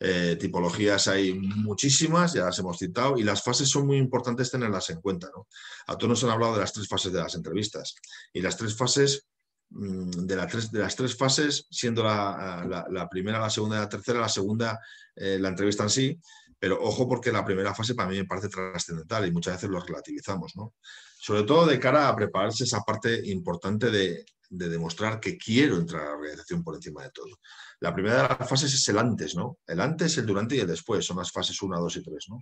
Speaker 2: Eh, tipologías hay muchísimas, ya las hemos citado, y las fases son muy importantes tenerlas en cuenta. A todos nos han hablado de las tres fases de las entrevistas. Y las tres fases, mm, de, de las tres fases, siendo la, primera, la segunda la tercera, la segunda, eh, la entrevista en sí, pero ojo porque la primera fase para mí me parece trascendental y muchas veces lo relativizamos, Sobre todo de cara a prepararse esa parte importante de de demostrar que quiero entrar a la organización por encima de todo. La primera de las fases es el antes, ¿no? El antes, el durante y el después, son las fases 1, 2 y 3, ¿no?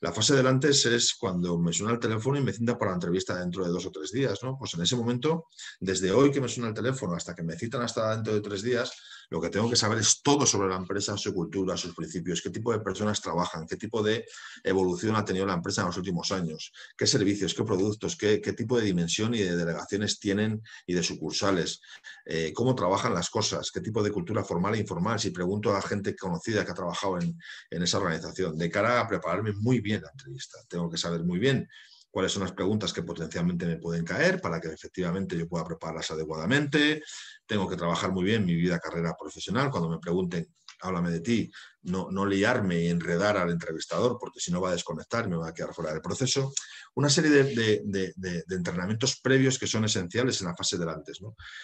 Speaker 2: La fase del antes es cuando me suena el teléfono y me cita para la entrevista dentro de dos o tres días, ¿no? Pues en ese momento, desde hoy que me suena el teléfono hasta que me citan hasta dentro de tres días, lo que tengo que saber es todo sobre la empresa, su cultura, sus principios, qué tipo de personas trabajan, qué tipo de evolución ha tenido la empresa en los últimos años, qué servicios, qué productos, qué, tipo de dimensión y de delegaciones tienen y de sucursales, eh, cómo trabajan las cosas, qué tipo de cultura formal e informal, si pregunto a gente conocida que ha trabajado en esa organización, de cara a prepararme muy bien la entrevista. Tengo que saber muy bien cuáles son las preguntas que potencialmente me pueden caer para que efectivamente yo pueda prepararlas adecuadamente. Tengo que trabajar muy bien mi vida, carrera profesional. Cuando me pregunten háblame de ti, no, no liarme y enredar al entrevistador, porque si no va a desconectar, me va a quedar fuera del proceso. Una serie de, entrenamientos previos que son esenciales en la fase del antes.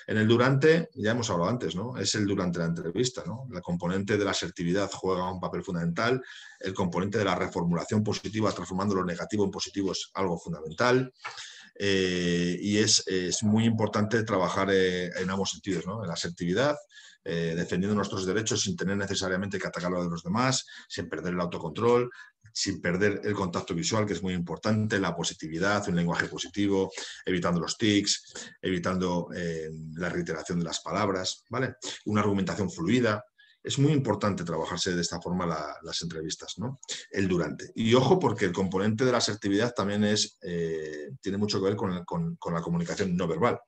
Speaker 2: En el durante, ya hemos hablado antes, ¿no? es el durante la entrevista. ¿no? La componente de la asertividad juega un papel fundamental, el componente de la reformulación positiva transformando lo negativo en positivo es algo fundamental. Eh, y es, muy importante trabajar eh, en ambos sentidos, ¿no? en la asertividad, eh, defendiendo nuestros derechos sin tener necesariamente que atacar a los los demás, sin perder el autocontrol, sin perder el contacto visual, que es muy importante, la positividad, un lenguaje positivo, evitando los tics, evitando la reiteración de las palabras, ¿vale? Una argumentación fluida, es muy importante trabajarse de esta forma las entrevistas, ¿no? El durante. Y ojo, porque el componente de la asertividad también es, eh, tiene mucho que ver con, la comunicación no verbal.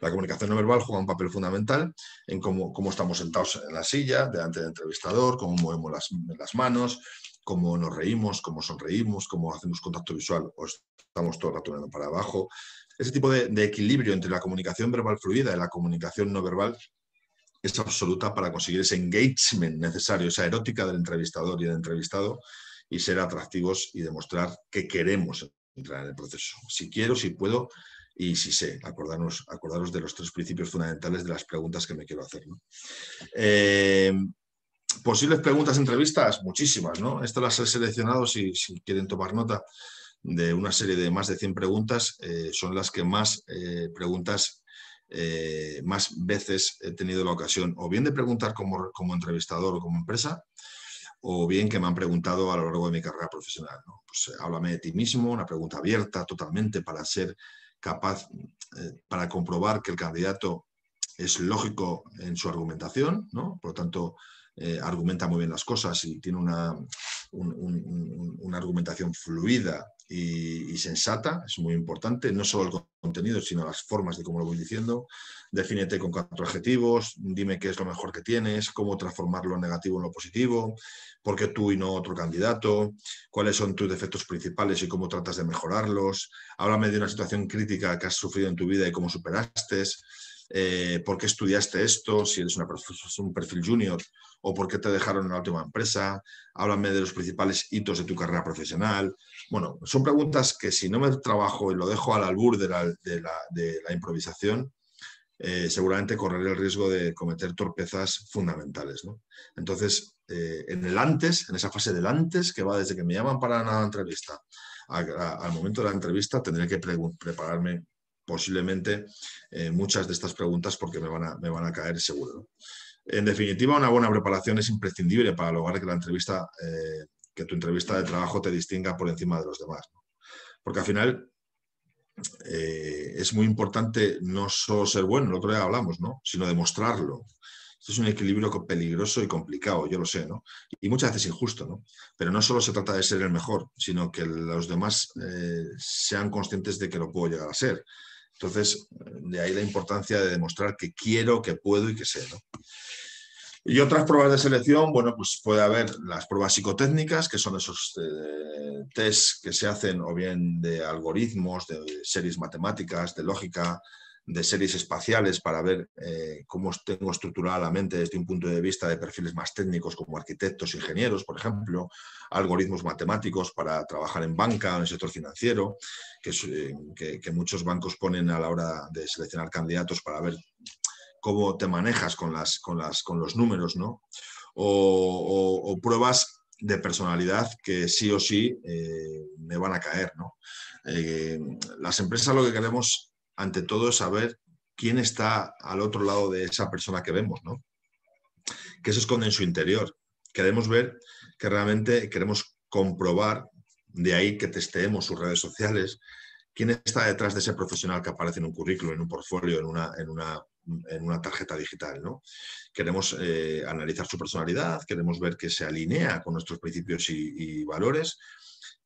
Speaker 2: La comunicación no verbal juega un papel fundamental en cómo, estamos sentados en la silla, delante del entrevistador, cómo movemos las, manos, cómo nos reímos, cómo sonreímos, cómo hacemos contacto visual o estamos todo el rato para abajo. Ese tipo de, de, equilibrio entre la comunicación verbal fluida y la comunicación no verbal es absoluta para conseguir ese engagement necesario, esa erótica del entrevistador y del entrevistado y ser atractivos y demostrar que queremos entrar en el proceso. Si quiero, si puedo y si sé, acordarnos, acordaros de los tres principios fundamentales de las preguntas que me quiero hacer. Eh, posibles preguntas, entrevistas, muchísimas, ¿no? Estas las he seleccionado si, quieren tomar nota de una serie de más de 100 preguntas, eh, son las que más eh, preguntas eh, más veces he tenido la ocasión o bien de preguntar como, entrevistador o como empresa, o bien que me han preguntado a lo largo de mi carrera profesional. Pues eh, háblame de ti mismo, una pregunta abierta totalmente para ser capaz, eh, para comprobar que el candidato es lógico en su argumentación, por lo tanto, argumenta muy bien las cosas y tiene una, una argumentación fluida y, sensata, es muy importante, no solo el contenido, sino las formas de cómo lo voy diciendo. Defínete con cuatro adjetivos, dime qué es lo mejor que tienes, cómo transformar lo negativo en lo positivo, por qué tú y no otro candidato, cuáles son tus defectos principales y cómo tratas de mejorarlos. Háblame de una situación crítica que has sufrido en tu vida y cómo superaste. Eh, por qué estudiaste esto, si eres un perfil junior, o por qué te dejaron en la última empresa, háblame de los principales hitos de tu carrera profesional. Bueno, son preguntas que si no me trabajo y lo dejo al albur de la, de la, de la improvisación, eh, seguramente correré el riesgo de cometer torpezas fundamentales. Entonces, eh, en el antes, en esa fase del antes, que va desde que me llaman para una entrevista al momento de la entrevista, tendré que prepararme posiblemente eh, muchas de estas preguntas porque me van a, caer seguro. En definitiva, una buena preparación es imprescindible para lograr que la entrevista, eh, que tu entrevista de trabajo te distinga por encima de los demás. Porque al final eh, es muy importante no solo ser bueno, el otro día hablamos, sino demostrarlo. Esto es un equilibrio peligroso y complicado, yo lo sé, ¿no? Y muchas veces injusto, ¿no? Pero no solo se trata de ser el mejor, sino que los demás sean conscientes de que lo puedo llegar a ser. Entonces, de ahí la importancia de demostrar que quiero, que puedo y que sé. Y otras pruebas de selección, bueno, pues puede haber las pruebas psicotécnicas, que son esos eh, test tests que se hacen o bien de algoritmos, de series matemáticas, de lógica, de series espaciales para ver eh, cómo tengo estructurada la mente desde un punto de vista de perfiles más técnicos como arquitectos, ingenieros, por ejemplo, algoritmos matemáticos para trabajar en banca, en el sector financiero, que, eh, que, muchos bancos ponen a la hora de seleccionar candidatos para ver cómo te manejas con, las, con, las, con los números, ¿no? O, pruebas de personalidad que sí o sí eh, me van a caer, ¿no? las empresas lo que queremos ante todo saber quién está al otro lado de esa persona que vemos, ¿no? ¿Qué se esconde en su interior? Queremos ver que realmente queremos comprobar, de ahí que testeemos sus redes sociales, quién está detrás de ese profesional que aparece en un currículum, en un portfolio, en una, tarjeta digital. ¿no? Queremos eh, analizar su personalidad, queremos ver que se alinea con nuestros principios y valores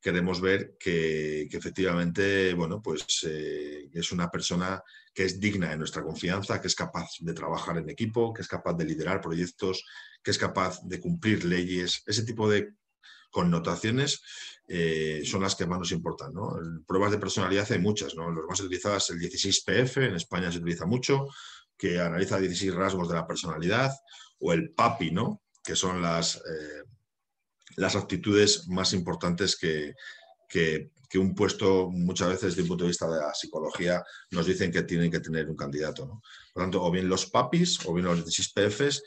Speaker 2: queremos ver que, efectivamente, bueno, pues eh, es una persona que es digna de nuestra confianza, que es capaz de trabajar en equipo, que es capaz de liderar proyectos, que es capaz de cumplir leyes, ese tipo de connotaciones eh, son las que más nos importan. ¿no? Pruebas de personalidad hay muchas, ¿no? Los más utilizadas el 16PF, en España se utiliza mucho, que analiza 16 rasgos de la personalidad, o el PAPI, ¿no? que son las eh, las actitudes más importantes que, que, un puesto, muchas veces desde el punto de vista de la psicología, nos dicen que tienen que tener un candidato. ¿no? Por lo tanto, o bien los papis o bien los 16 PFs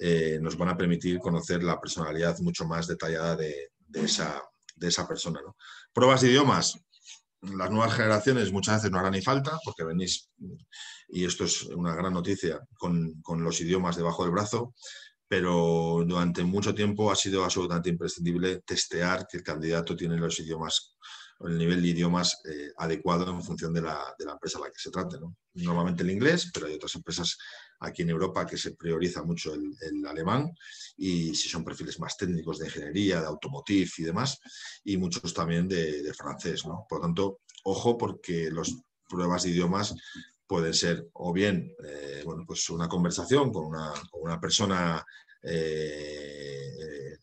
Speaker 2: eh, nos van a permitir conocer la personalidad mucho más detallada de, de esa, de esa persona. ¿no? Pruebas de idiomas. Las nuevas generaciones muchas veces no harán ni falta porque venís, y esto es una gran noticia, con, con los idiomas debajo del brazo pero durante mucho tiempo ha sido absolutamente imprescindible testear que el candidato tiene los idiomas el nivel de idiomas eh, adecuado en función de la, empresa a la que se trate. Normalmente el inglés, pero hay otras empresas aquí en Europa que se prioriza mucho el, alemán y si son perfiles más técnicos de ingeniería, de automotive y demás, y muchos también de, de francés. ¿no? Por lo tanto, ojo porque las pruebas de idiomas pueden ser o bien eh, pues una conversación con una, persona eh,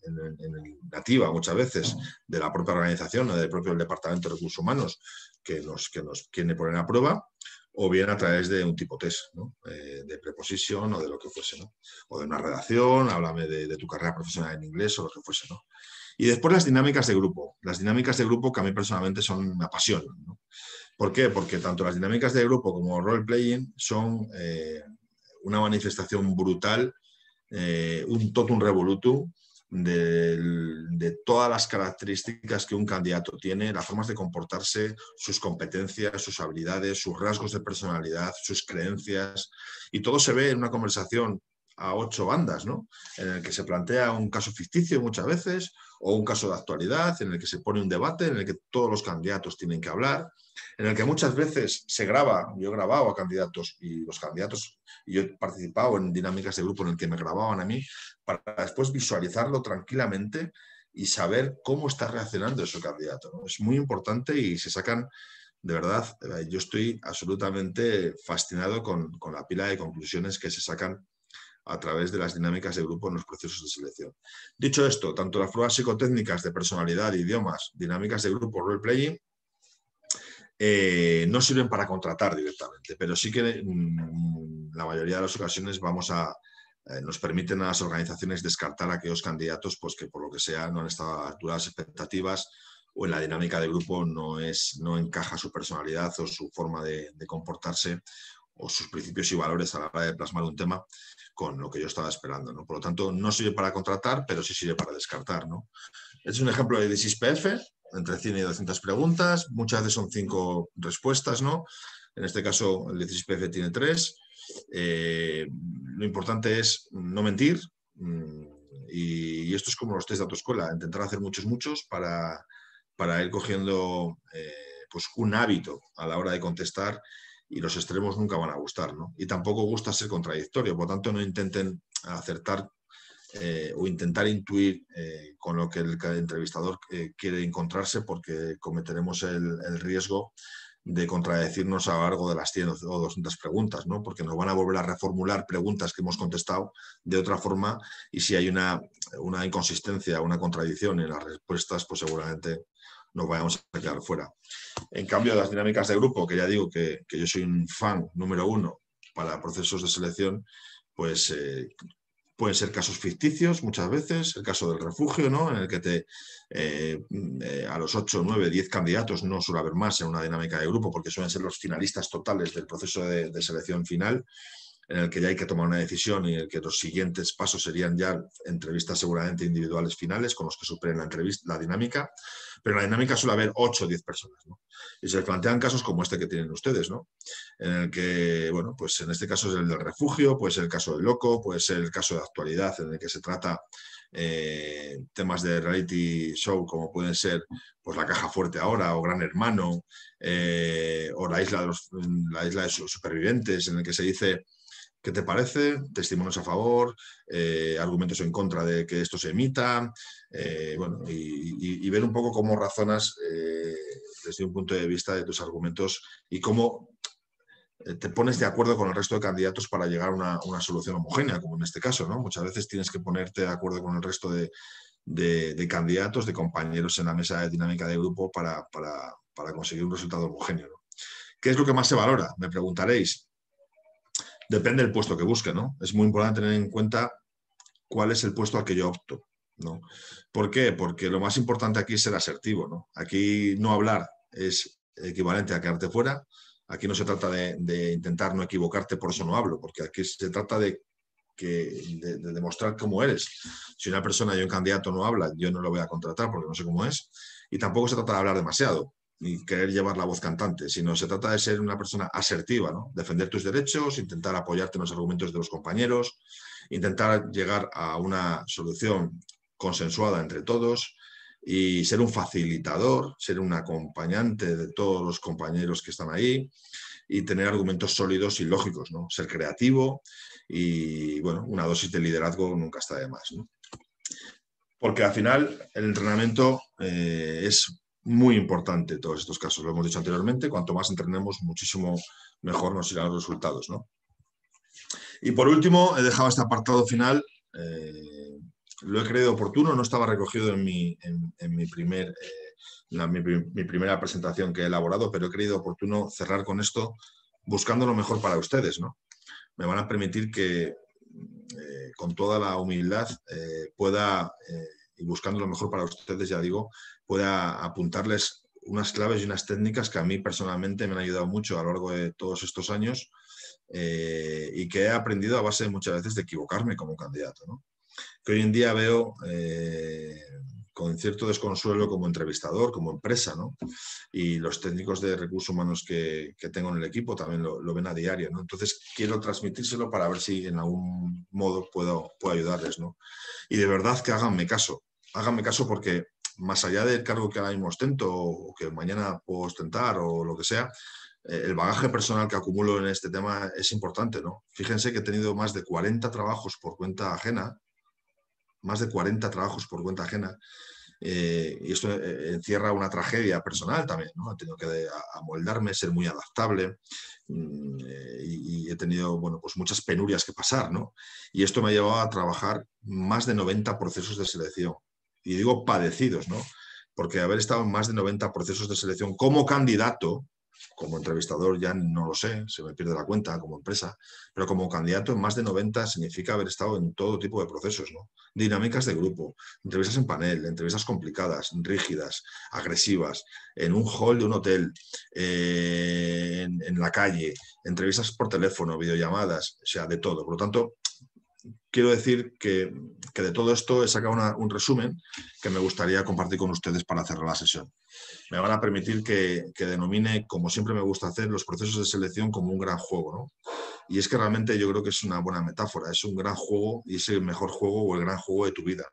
Speaker 2: nativa muchas veces de la propia organización o del propio Departamento de Recursos Humanos que nos, que nos quiere poner a prueba o bien a través de un tipo test, eh, de preposición o de lo que fuese, o de una redacción, háblame de, tu carrera profesional en inglés o lo que fuese. ¿no? Y después las dinámicas de grupo, las dinámicas de grupo que a mí personalmente son una pasión. ¿Por qué? Porque tanto las dinámicas de grupo como role-playing son eh, una manifestación brutal, eh, un totum revolutum de, todas las características que un candidato tiene, las formas de comportarse, sus competencias, sus habilidades, sus rasgos de personalidad, sus creencias. Y todo se ve en una conversación a ocho bandas, ¿no? En el que se plantea un caso ficticio muchas veces o un caso de actualidad, en el que se pone un debate, en el que todos los candidatos tienen que hablar, en el que muchas veces se graba, yo he grabado a candidatos y los candidatos, y yo he participado en dinámicas de grupo en el que me grababan a mí, para después visualizarlo tranquilamente y saber cómo está reaccionando ese candidato. Es muy importante y se sacan de verdad, eh, yo estoy absolutamente fascinado con, la pila de conclusiones que se sacan a través de las dinámicas de grupo en los procesos de selección. Dicho esto, tanto las pruebas psicotécnicas de personalidad, idiomas, dinámicas de grupo, role-playing, eh, no sirven para contratar directamente, pero sí que mm, la mayoría de las ocasiones vamos a, eh, nos permiten a las organizaciones descartar a aquellos candidatos pues, que por lo que sea no han estado a expectativas o en la dinámica de grupo no, es, no encaja su personalidad o su forma de comportarse o sus principios y valores a la hora de plasmar un tema con lo que yo estaba esperando. Por lo tanto, no sirve para contratar, pero sí sirve para descartar. ¿no? Este es un ejemplo de 16 PF, entre 100 y 200 preguntas, muchas veces son cinco respuestas. ¿no? En este caso, el 16 PF tiene 3. Eh, lo importante es no mentir, mm, y, esto es como los test de autoescuela, intentar hacer muchos, muchos para, ir cogiendo eh, pues un hábito a la hora de contestar y los extremos nunca van a gustar, ¿no? Y tampoco gusta ser contradictorio, por lo tanto no intenten acertar eh, o intentar intuir eh, con lo que el, entrevistador eh, quiere encontrarse porque cometeremos el, riesgo de contradecirnos a lo largo de las 100 o 200 preguntas, ¿no? porque nos van a volver a reformular preguntas que hemos contestado de otra forma y si hay una, una inconsistencia, una contradicción en las respuestas, pues seguramente nos vayamos a quedar fuera. En cambio, las dinámicas de grupo, que ya digo que, yo soy un fan número uno para procesos de selección, pues eh, pueden ser casos ficticios muchas veces, el caso del refugio, ¿no? En el que te, eh, eh, a los 8, 9, 10 candidatos no suele haber más en una dinámica de grupo porque suelen ser los finalistas totales del proceso de selección final en el que ya hay que tomar una decisión y en el que los siguientes pasos serían ya entrevistas seguramente individuales finales con los que superen la, entrevista, la dinámica, pero en la dinámica suele haber 8 o 10 personas. Y se plantean casos como este que tienen ustedes, ¿no? en el que, bueno, pues en este caso es el del refugio, puede ser el caso del loco, puede ser el caso de actualidad en el que se trata eh, temas de reality show como pueden ser pues la caja fuerte ahora o Gran Hermano eh, o la isla de los, la isla de supervivientes en el que se dice ¿Qué te parece? Testimonios a favor, eh, argumentos en contra de que esto se emita, eh, bueno, y, ver un poco cómo razonas eh, desde un punto de vista de tus argumentos y cómo te pones de acuerdo con el resto de candidatos para llegar a una, solución homogénea, como en este caso, ¿no? Muchas veces tienes que ponerte de acuerdo con el resto de, candidatos, de compañeros en la mesa de dinámica de grupo para, conseguir un resultado homogéneo. ¿Qué es lo que más se valora? Me preguntaréis. Depende del puesto que busque, ¿no? Es muy importante tener en cuenta cuál es el puesto al que yo opto, ¿no? ¿Por qué? Porque lo más importante aquí es ser asertivo, ¿no? Aquí no hablar es equivalente a quedarte fuera. Aquí no se trata de, intentar no equivocarte, por eso no hablo, porque aquí se trata de que demostrar cómo eres. Si una persona y un candidato no habla, yo no lo voy a contratar porque no sé cómo es. Y tampoco se trata de hablar demasiado ni querer llevar la voz cantante, sino se trata de ser una persona asertiva, ¿no? defender tus derechos, intentar apoyarte en los argumentos de los compañeros, intentar llegar a una solución consensuada entre todos y ser un facilitador, ser un acompañante de todos los compañeros que están ahí y tener argumentos sólidos y lógicos, ¿no? ser creativo y bueno, una dosis de liderazgo nunca está de más. Porque al final el entrenamiento eh, es muy importante todos estos casos. Lo hemos dicho anteriormente, cuanto más entrenemos, muchísimo mejor nos irán los resultados. Y por último, he dejado este apartado final. Eh, lo he creído oportuno, no estaba recogido en mi, en, mi primer, eh, mi, primera presentación que he elaborado, pero he creído oportuno cerrar con esto buscando lo mejor para ustedes. ¿no? Me van a permitir que, eh, con toda la humildad, pueda, y buscando lo mejor para ustedes, ya digo, pueda apuntarles unas claves y unas técnicas que a mí personalmente me han ayudado mucho a lo largo de todos estos años eh, y que he aprendido a base muchas veces de equivocarme como candidato. Que hoy en día veo eh, con cierto desconsuelo como entrevistador, como empresa, Y los técnicos de recursos humanos que, tengo en el equipo también lo, ven a diario, Entonces quiero transmitírselo para ver si en algún modo puedo, ayudarles, Y de verdad que háganme caso, háganme caso porque más allá del cargo que ahora mismo ostento o que mañana puedo ostentar o lo que sea, eh, el bagaje personal que acumulo en este tema es importante, ¿no? Fíjense que he tenido más de 40 trabajos por cuenta ajena, más de 40 trabajos por cuenta ajena, eh, y esto eh, encierra una tragedia personal también, ¿no? He tenido que amoldarme, ser muy adaptable, mm, y, he tenido, bueno, pues muchas penurias que pasar, Y esto me ha llevado a trabajar más de 90 procesos de selección, y digo padecidos, ¿no? Porque haber estado en más de 90 procesos de selección como candidato, como entrevistador ya no lo sé, se me pierde la cuenta como empresa, pero como candidato en más de 90 significa haber estado en todo tipo de procesos, ¿no? Dinámicas de grupo, entrevistas en panel, entrevistas complicadas, rígidas, agresivas, en un hall de un hotel, eh, en, en, la calle, entrevistas por teléfono, videollamadas, o sea, de todo. Por lo tanto, quiero decir que, de todo esto he sacado un resumen que me gustaría compartir con ustedes para cerrar la sesión. Me van a permitir que, denomine, como siempre me gusta hacer, los procesos de selección como un gran juego. Y es que realmente yo creo que es una buena metáfora, es un gran juego y es el mejor juego o el gran juego de tu vida.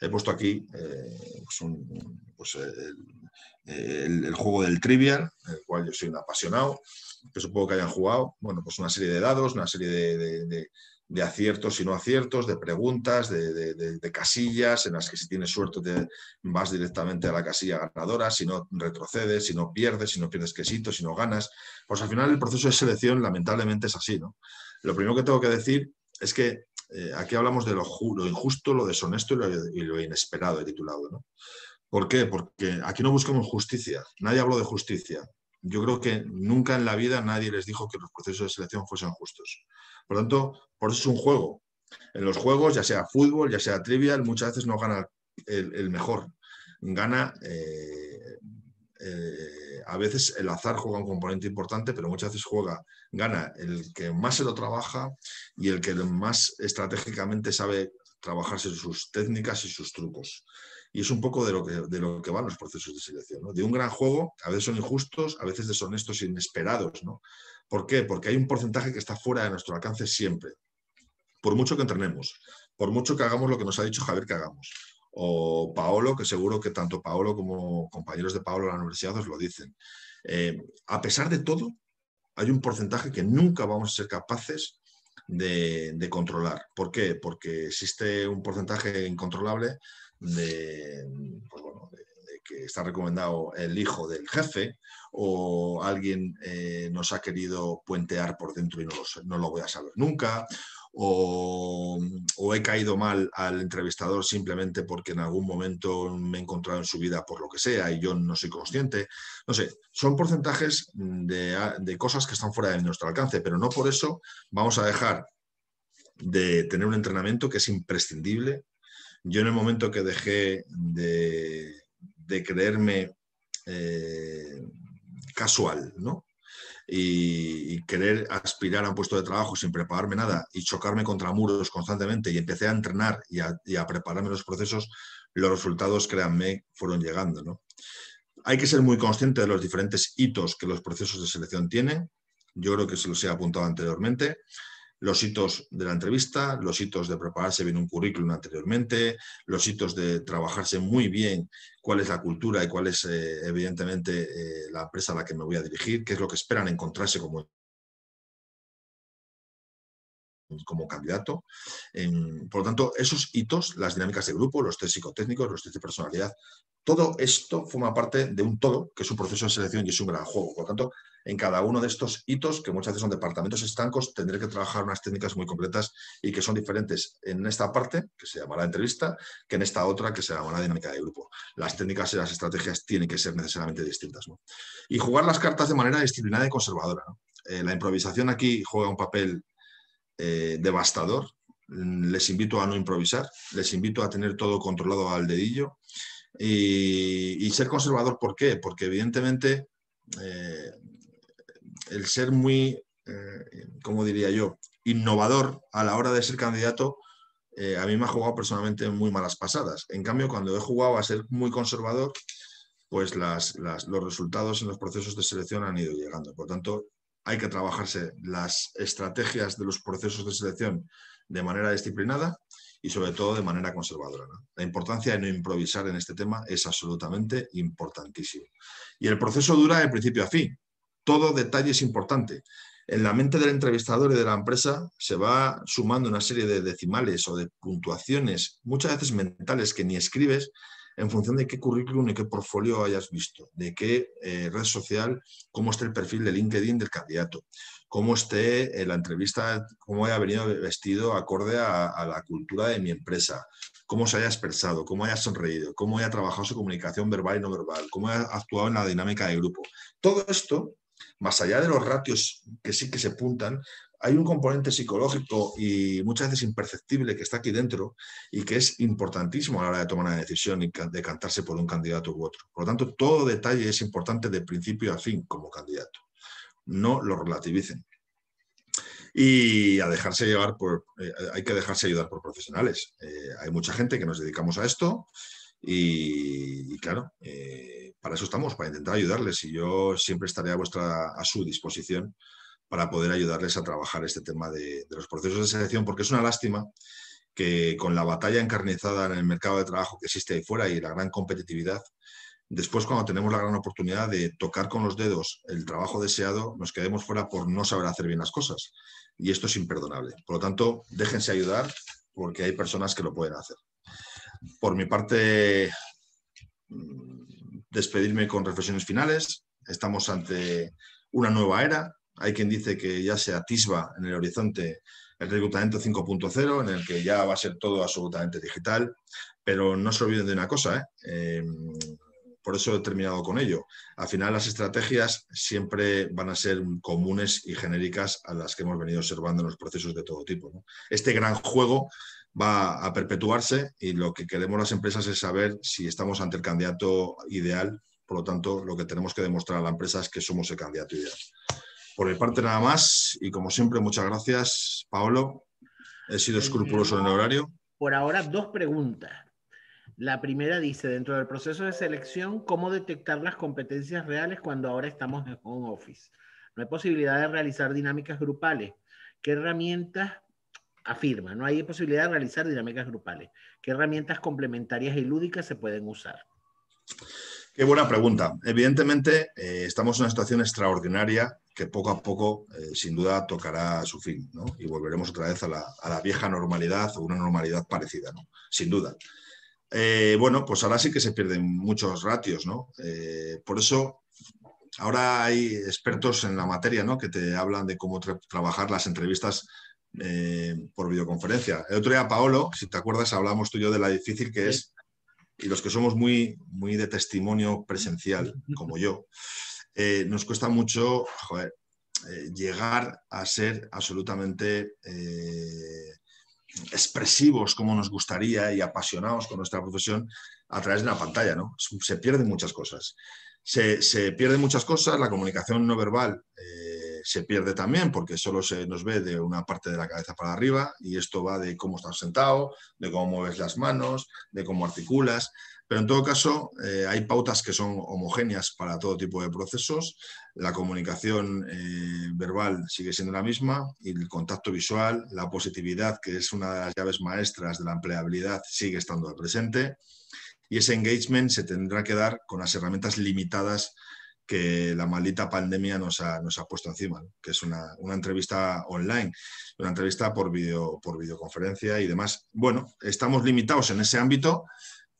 Speaker 2: He puesto aquí eh, pues pues el, juego del trivial, el cual yo soy un apasionado, que supongo que hayan jugado, bueno, pues una serie de dados, una serie de de aciertos y no aciertos, de preguntas, de, casillas en las que si tienes suerte vas directamente a la casilla ganadora, si no retrocedes, si no pierdes, si no pierdes quesito, si no ganas. Pues al final el proceso de selección lamentablemente es así. ¿no? Lo primero que tengo que decir es que eh, aquí hablamos de lo, injusto, lo deshonesto y lo, inesperado, de titulado. ¿Por qué? Porque aquí no buscamos justicia, nadie habló de justicia yo creo que nunca en la vida nadie les dijo que los procesos de selección fuesen justos. Por lo tanto, por eso es un juego. En los juegos, ya sea fútbol, ya sea trivial, muchas veces no gana el, mejor. Gana, eh, eh, a veces el azar juega un componente importante, pero muchas veces juega, gana el que más se lo trabaja y el que más estratégicamente sabe trabajarse sus técnicas y sus trucos. Y es un poco de lo que, de lo que van los procesos de selección, de un gran juego, a veces son injustos, a veces deshonestos e inesperados. ¿Por qué? Porque hay un porcentaje que está fuera de nuestro alcance siempre, por mucho que entrenemos, por mucho que hagamos lo que nos ha dicho Javier que hagamos. O Paolo, que seguro que tanto Paolo como compañeros de Paolo en la universidad os lo dicen. Eh, a pesar de todo, hay un porcentaje que nunca vamos a ser capaces de, de, controlar. ¿Por qué? Porque existe un porcentaje incontrolable pues de, que está recomendado el hijo del jefe o alguien eh, nos ha querido puentear por dentro y no lo, voy a saber nunca. O, he caído mal al entrevistador simplemente porque en algún momento me he encontrado en su vida por lo que sea y yo no soy consciente. No sé, son porcentajes de, de cosas que están fuera de nuestro alcance, pero no por eso vamos a dejar de tener un entrenamiento que es imprescindible yo en el momento que dejé de, creerme eh, casual, Y, querer aspirar a un puesto de trabajo sin prepararme nada y chocarme contra muros constantemente y empecé a entrenar y a, prepararme los procesos, los resultados, créanme, fueron llegando, ¿no? Hay que ser muy consciente de los diferentes hitos que los procesos de selección tienen. Yo creo que se los he apuntado anteriormente los hitos de la entrevista, los hitos de prepararse bien un currículum anteriormente, los hitos de trabajarse muy bien cuál es la cultura y cuál es eh, evidentemente eh, la empresa a la que me voy a dirigir, qué es lo que esperan encontrarse como como candidato. por lo tanto, esos hitos, las dinámicas de grupo, los test psicotécnicos, los test de personalidad, todo esto forma parte de un todo, que es un proceso de selección y es un gran juego. Por lo tanto, en cada uno de estos hitos, que muchas veces son departamentos estancos, tendré que trabajar unas técnicas muy completas y que son diferentes en esta parte, que se llamará entrevista, que en esta otra, que se llamará dinámica de grupo. Las técnicas y las estrategias tienen que ser necesariamente distintas. Y jugar las cartas de manera disciplinada y conservadora. Eh, la improvisación aquí juega un papel eh, devastador. Mm, les invito a no improvisar, les invito a tener todo controlado al dedillo y, ser conservador. ¿Por qué? Porque evidentemente eh, el ser muy, eh, como diría yo, innovador a la hora de ser candidato, a mí me ha jugado personalmente muy malas pasadas. En cambio, cuando he jugado a ser muy conservador, pues los resultados en los procesos de selección han ido llegando. Por tanto, hay que trabajarse las estrategias de los procesos de selección de manera disciplinada y sobre todo de manera conservadora. La importancia de no improvisar en este tema es absolutamente importantísimo. Y el proceso dura de principio a fin. Todo detalle es importante. En la mente del entrevistador y de la empresa se va sumando una serie de decimales o de puntuaciones, muchas veces mentales, que ni escribes, en función de qué currículum y qué portfolio hayas visto, de qué eh, red social, cómo esté el perfil de LinkedIn del candidato, cómo esté eh, la entrevista, cómo haya venido vestido acorde a, la cultura de mi empresa, cómo se haya expresado, cómo haya sonreído, cómo haya trabajado su comunicación verbal y no verbal, cómo ha actuado en la dinámica de grupo. Todo esto más allá de los ratios que sí que se puntan, hay un componente psicológico y muchas veces imperceptible que está aquí dentro y que es importantísimo a la hora de tomar una decisión y de cantarse por un candidato u otro. Por lo tanto, todo detalle es importante de principio a fin como candidato. No lo relativicen. Y a dejarse llevar por, eh, hay que dejarse ayudar por profesionales. Eh, hay mucha gente que nos dedicamos a esto y, claro, eh, para eso estamos, para intentar ayudarles. Y yo siempre estaré a, vuestra, a su disposición para poder ayudarles a trabajar este tema de, los procesos de selección, porque es una lástima que con la batalla encarnizada en el mercado de trabajo que existe ahí fuera y la gran competitividad, después cuando tenemos la gran oportunidad de tocar con los dedos el trabajo deseado, nos quedemos fuera por no saber hacer bien las cosas. Y esto es imperdonable. Por lo tanto, déjense ayudar porque hay personas que lo pueden hacer. Por mi parte, mm, despedirme con reflexiones finales. Estamos ante una nueva era, hay quien dice que ya se atisba en el horizonte el reclutamiento 5.0, en el que ya va a ser todo absolutamente digital, pero no se olviden de una cosa, ¿eh? em, por eso he terminado con ello. Al final las estrategias siempre van a ser comunes y genéricas a las que hemos venido observando en los procesos de todo tipo. Este gran juego va a perpetuarse y lo que queremos las empresas es saber si estamos ante el candidato ideal. Por lo tanto, lo que tenemos que demostrar a la empresa es que somos el candidato ideal. Por mi parte nada más y como siempre muchas gracias, Paolo. He sido escrupuloso en el horario.
Speaker 1: Por ahora dos preguntas. La primera dice, dentro del proceso de selección, ¿cómo detectar las competencias reales cuando ahora estamos en home office? No hay posibilidad de realizar dinámicas grupales. ¿Qué herramientas afirma? No hay posibilidad de realizar dinámicas grupales. ¿Qué herramientas complementarias y lúdicas se pueden usar?
Speaker 2: Qué buena pregunta. Evidentemente, eh, estamos en una situación extraordinaria que poco a poco, eh, sin duda, tocará su fin ¿no? y volveremos otra vez a la, vieja normalidad o una normalidad parecida, sin duda. Eh, bueno, pues ahora sí que se pierden muchos ratios, ¿no? por eso ahora hay expertos en la materia ¿no? que te hablan de cómo trabajar las entrevistas por videoconferencia. El otro día, Paolo, si te acuerdas, hablamos tú y yo de la difícil que es y los que somos muy, muy de testimonio presencial, como yo, eh, nos cuesta mucho eh, llegar a ser absolutamente eh, expresivos como nos gustaría y apasionados con nuestra profesión a través de la pantalla, ¿no? Se pierden muchas cosas. Se, pierden muchas cosas, la comunicación no verbal se pierde también porque solo se nos ve de una parte de la cabeza para arriba y esto va de cómo estás sentado, de cómo mueves las manos, de cómo articulas. Pero en todo caso, eh, hay pautas que son homogéneas para todo tipo de procesos. La comunicación eh, verbal sigue siendo la misma y el contacto visual, la positividad, que es una de las llaves maestras de la empleabilidad, sigue estando presente. Y ese engagement se tendrá que dar con las herramientas limitadas que la maldita pandemia nos ha, puesto encima, que es una, entrevista online, una entrevista por, video, por videoconferencia y demás. Bueno, estamos limitados en ese ámbito,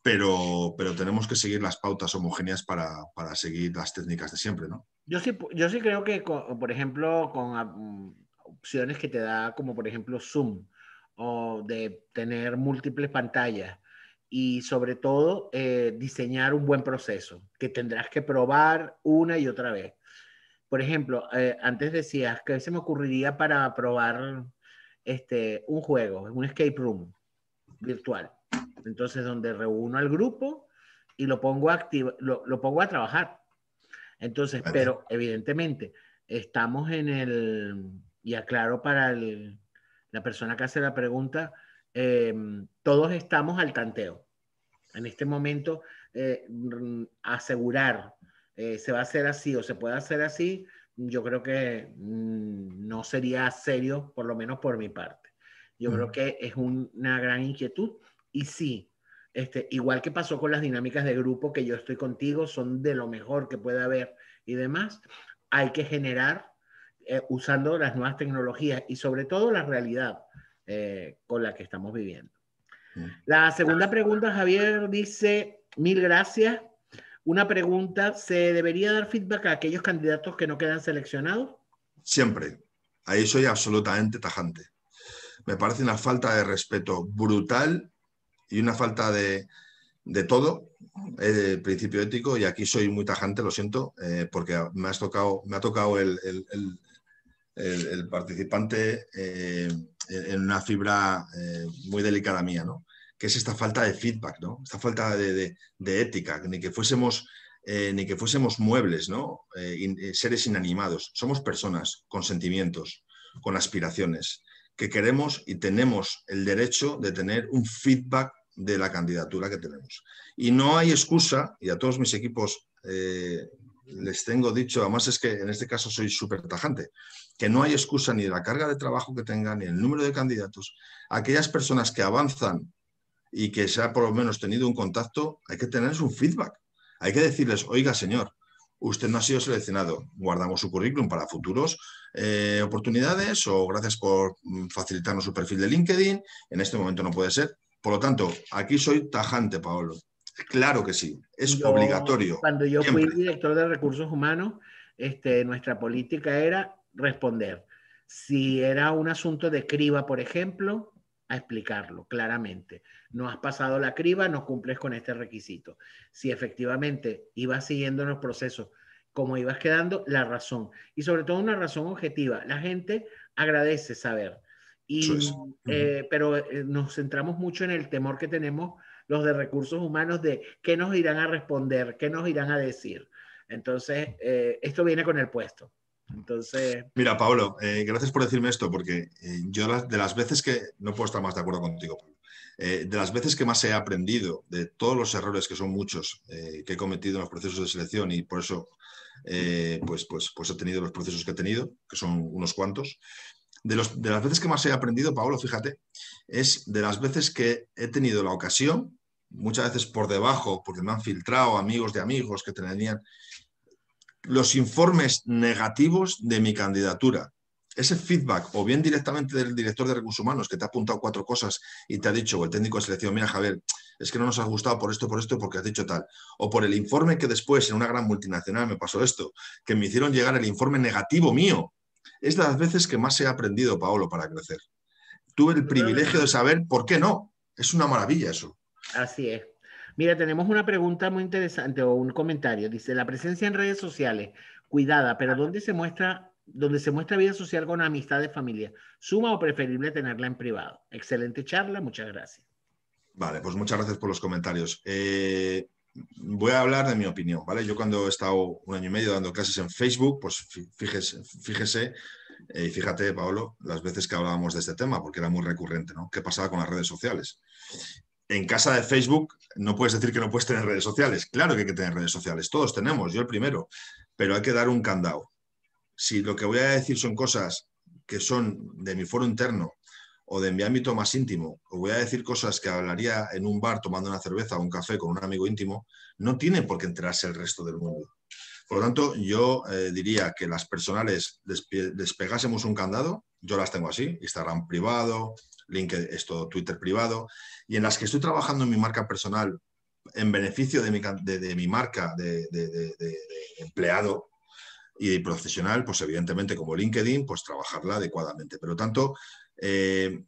Speaker 2: pero, pero tenemos que seguir las pautas homogéneas para, seguir las técnicas de siempre, ¿no?
Speaker 1: Yo sí, yo sí creo que, por ejemplo, con ah, mm, opciones que te da, como por ejemplo Zoom, o de tener múltiples pantallas, y sobre todo eh, diseñar un buen proceso que tendrás que probar una y otra vez. Por ejemplo, eh, antes decías que se me ocurriría para probar este, un juego, un escape room virtual. Entonces, donde reúno al grupo y lo pongo a, lo, pongo a trabajar. Entonces, pero evidentemente estamos en el, y aclaro para la persona que hace la pregunta, em, todos estamos al tanteo en este momento eh, mm, asegurar eh, se va a hacer así o se puede hacer así, yo creo que mm, no sería serio, por lo menos por mi parte. Yo creo que es una gran inquietud y sí, este, igual que pasó con las dinámicas de grupo que yo estoy contigo, son de lo mejor que puede haber y demás, hay que generar eh, usando las nuevas tecnologías y sobre todo la realidad con la que estamos viviendo. La segunda pregunta, Javier, dice, mil gracias. Una pregunta, ¿se debería dar feedback a aquellos candidatos que no quedan seleccionados?
Speaker 2: Siempre. Ahí soy absolutamente tajante. Me parece una falta de respeto brutal y una falta de, de todo, el eh, principio ético, y aquí soy muy tajante, lo siento, eh, porque me, has tocado, me ha tocado el, participante. Eh, en una fibra eh, muy delicada mía, ¿no? Que es esta falta de feedback, ¿no? Esta falta de, ética, ni que fuésemos, eh, ni que fuésemos muebles, ¿no? Eh, seres inanimados. Somos personas con sentimientos, con aspiraciones, que queremos y tenemos el derecho de tener un feedback de la candidatura que tenemos. Y no hay excusa, y a todos mis equipos les tengo dicho, además es que en este caso soy súper tajante, que no hay excusa ni de la carga de trabajo que tengan, ni el número de candidatos. Aquellas personas que avanzan y que se ha por lo menos tenido un contacto, hay que tenerles un feedback. Hay que decirles, oiga señor, usted no ha sido seleccionado, guardamos su currículum para futuros eh, oportunidades o gracias por mm, facilitarnos su perfil de LinkedIn, en este momento no puede ser. Por lo tanto, aquí soy tajante, Paolo. Claro que sí, es obligatorio. Cuando yo fui
Speaker 1: director de recursos humanos, este, nuestra política era responder. Si era un asunto de criba, por ejemplo, a explicarlo claramente. No has pasado la criba, no cumples con este requisito. Si efectivamente ibas siguiendo los procesos como ibas quedando, la razón. Y sobre todo una razón objetiva. La gente agradece saber. Y, eh, pero eh, nos centramos mucho en el temor que tenemos los de recursos humanos de qué nos irán a responder, qué nos irán a decir. Entonces, eh, esto viene con el puesto. Entonces.
Speaker 2: Mira, Pablo, eh, gracias por decirme esto, porque eh, yo de las veces que. No puedo estar más de acuerdo contigo, Pablo. Eh, de las veces que más he aprendido, de todos los errores, que son muchos, que he cometido en los procesos de selección y por eso pues, pues, pues he tenido los procesos que he tenido, que son unos cuantos. De, los, de las veces que más he aprendido, Pablo, fíjate, es de las veces que he tenido la ocasión, muchas veces por debajo, porque me han filtrado amigos de amigos que tenían los informes negativos de mi candidatura. Ese feedback, o bien directamente del director de recursos humanos, que te ha apuntado cuatro cosas y te ha dicho, o el técnico de selección, mira, Javier, es que no nos ha gustado por esto, por esto, porque has dicho tal. O por el informe que después en una gran multinacional me pasó esto, que me hicieron llegar el informe negativo mío. Es de las veces que más he aprendido, Paolo, para crecer. Tuve el privilegio de saber por qué no. Es una maravilla eso.
Speaker 1: Así es. Mira, tenemos una pregunta muy interesante o un comentario. Dice, la presencia en redes sociales, cuidada, pero ¿dónde se muestra, se muestra vida social con amistad de familia? ¿Suma o preferible tenerla en privado? Excelente charla, muchas gracias.
Speaker 2: Vale, pues muchas gracias por los comentarios. Eh, voy a hablar de mi opinión, ¿vale? Yo cuando he estado un año y medio dando clases en Facebook, pues fíjese, eh, y fíjate, Paolo, las veces que hablábamos de este tema, porque era muy recurrente, ¿no? ¿Qué pasaba con las redes sociales? en casa de Facebook no puedes decir que no puedes tener redes sociales. Claro que hay que tener redes sociales, todos tenemos, yo el primero, pero hay que dar un candado. Si lo que voy a decir son cosas que son de mi foro interno o de mi ámbito más íntimo, o voy a decir cosas que hablaría en un bar tomando una cerveza o un café con un amigo íntimo, no tiene por qué enterarse el resto del mundo. Por lo tanto, yo eh, diría que las personales despegásemos un candado, yo las tengo así, Instagram privado, LinkedIn, esto, Twitter privado, y en las que estoy trabajando en mi marca personal en beneficio de mi, de, mi marca de, empleado y profesional, pues evidentemente como LinkedIn, pues trabajarla adecuadamente. Pero tanto, eh,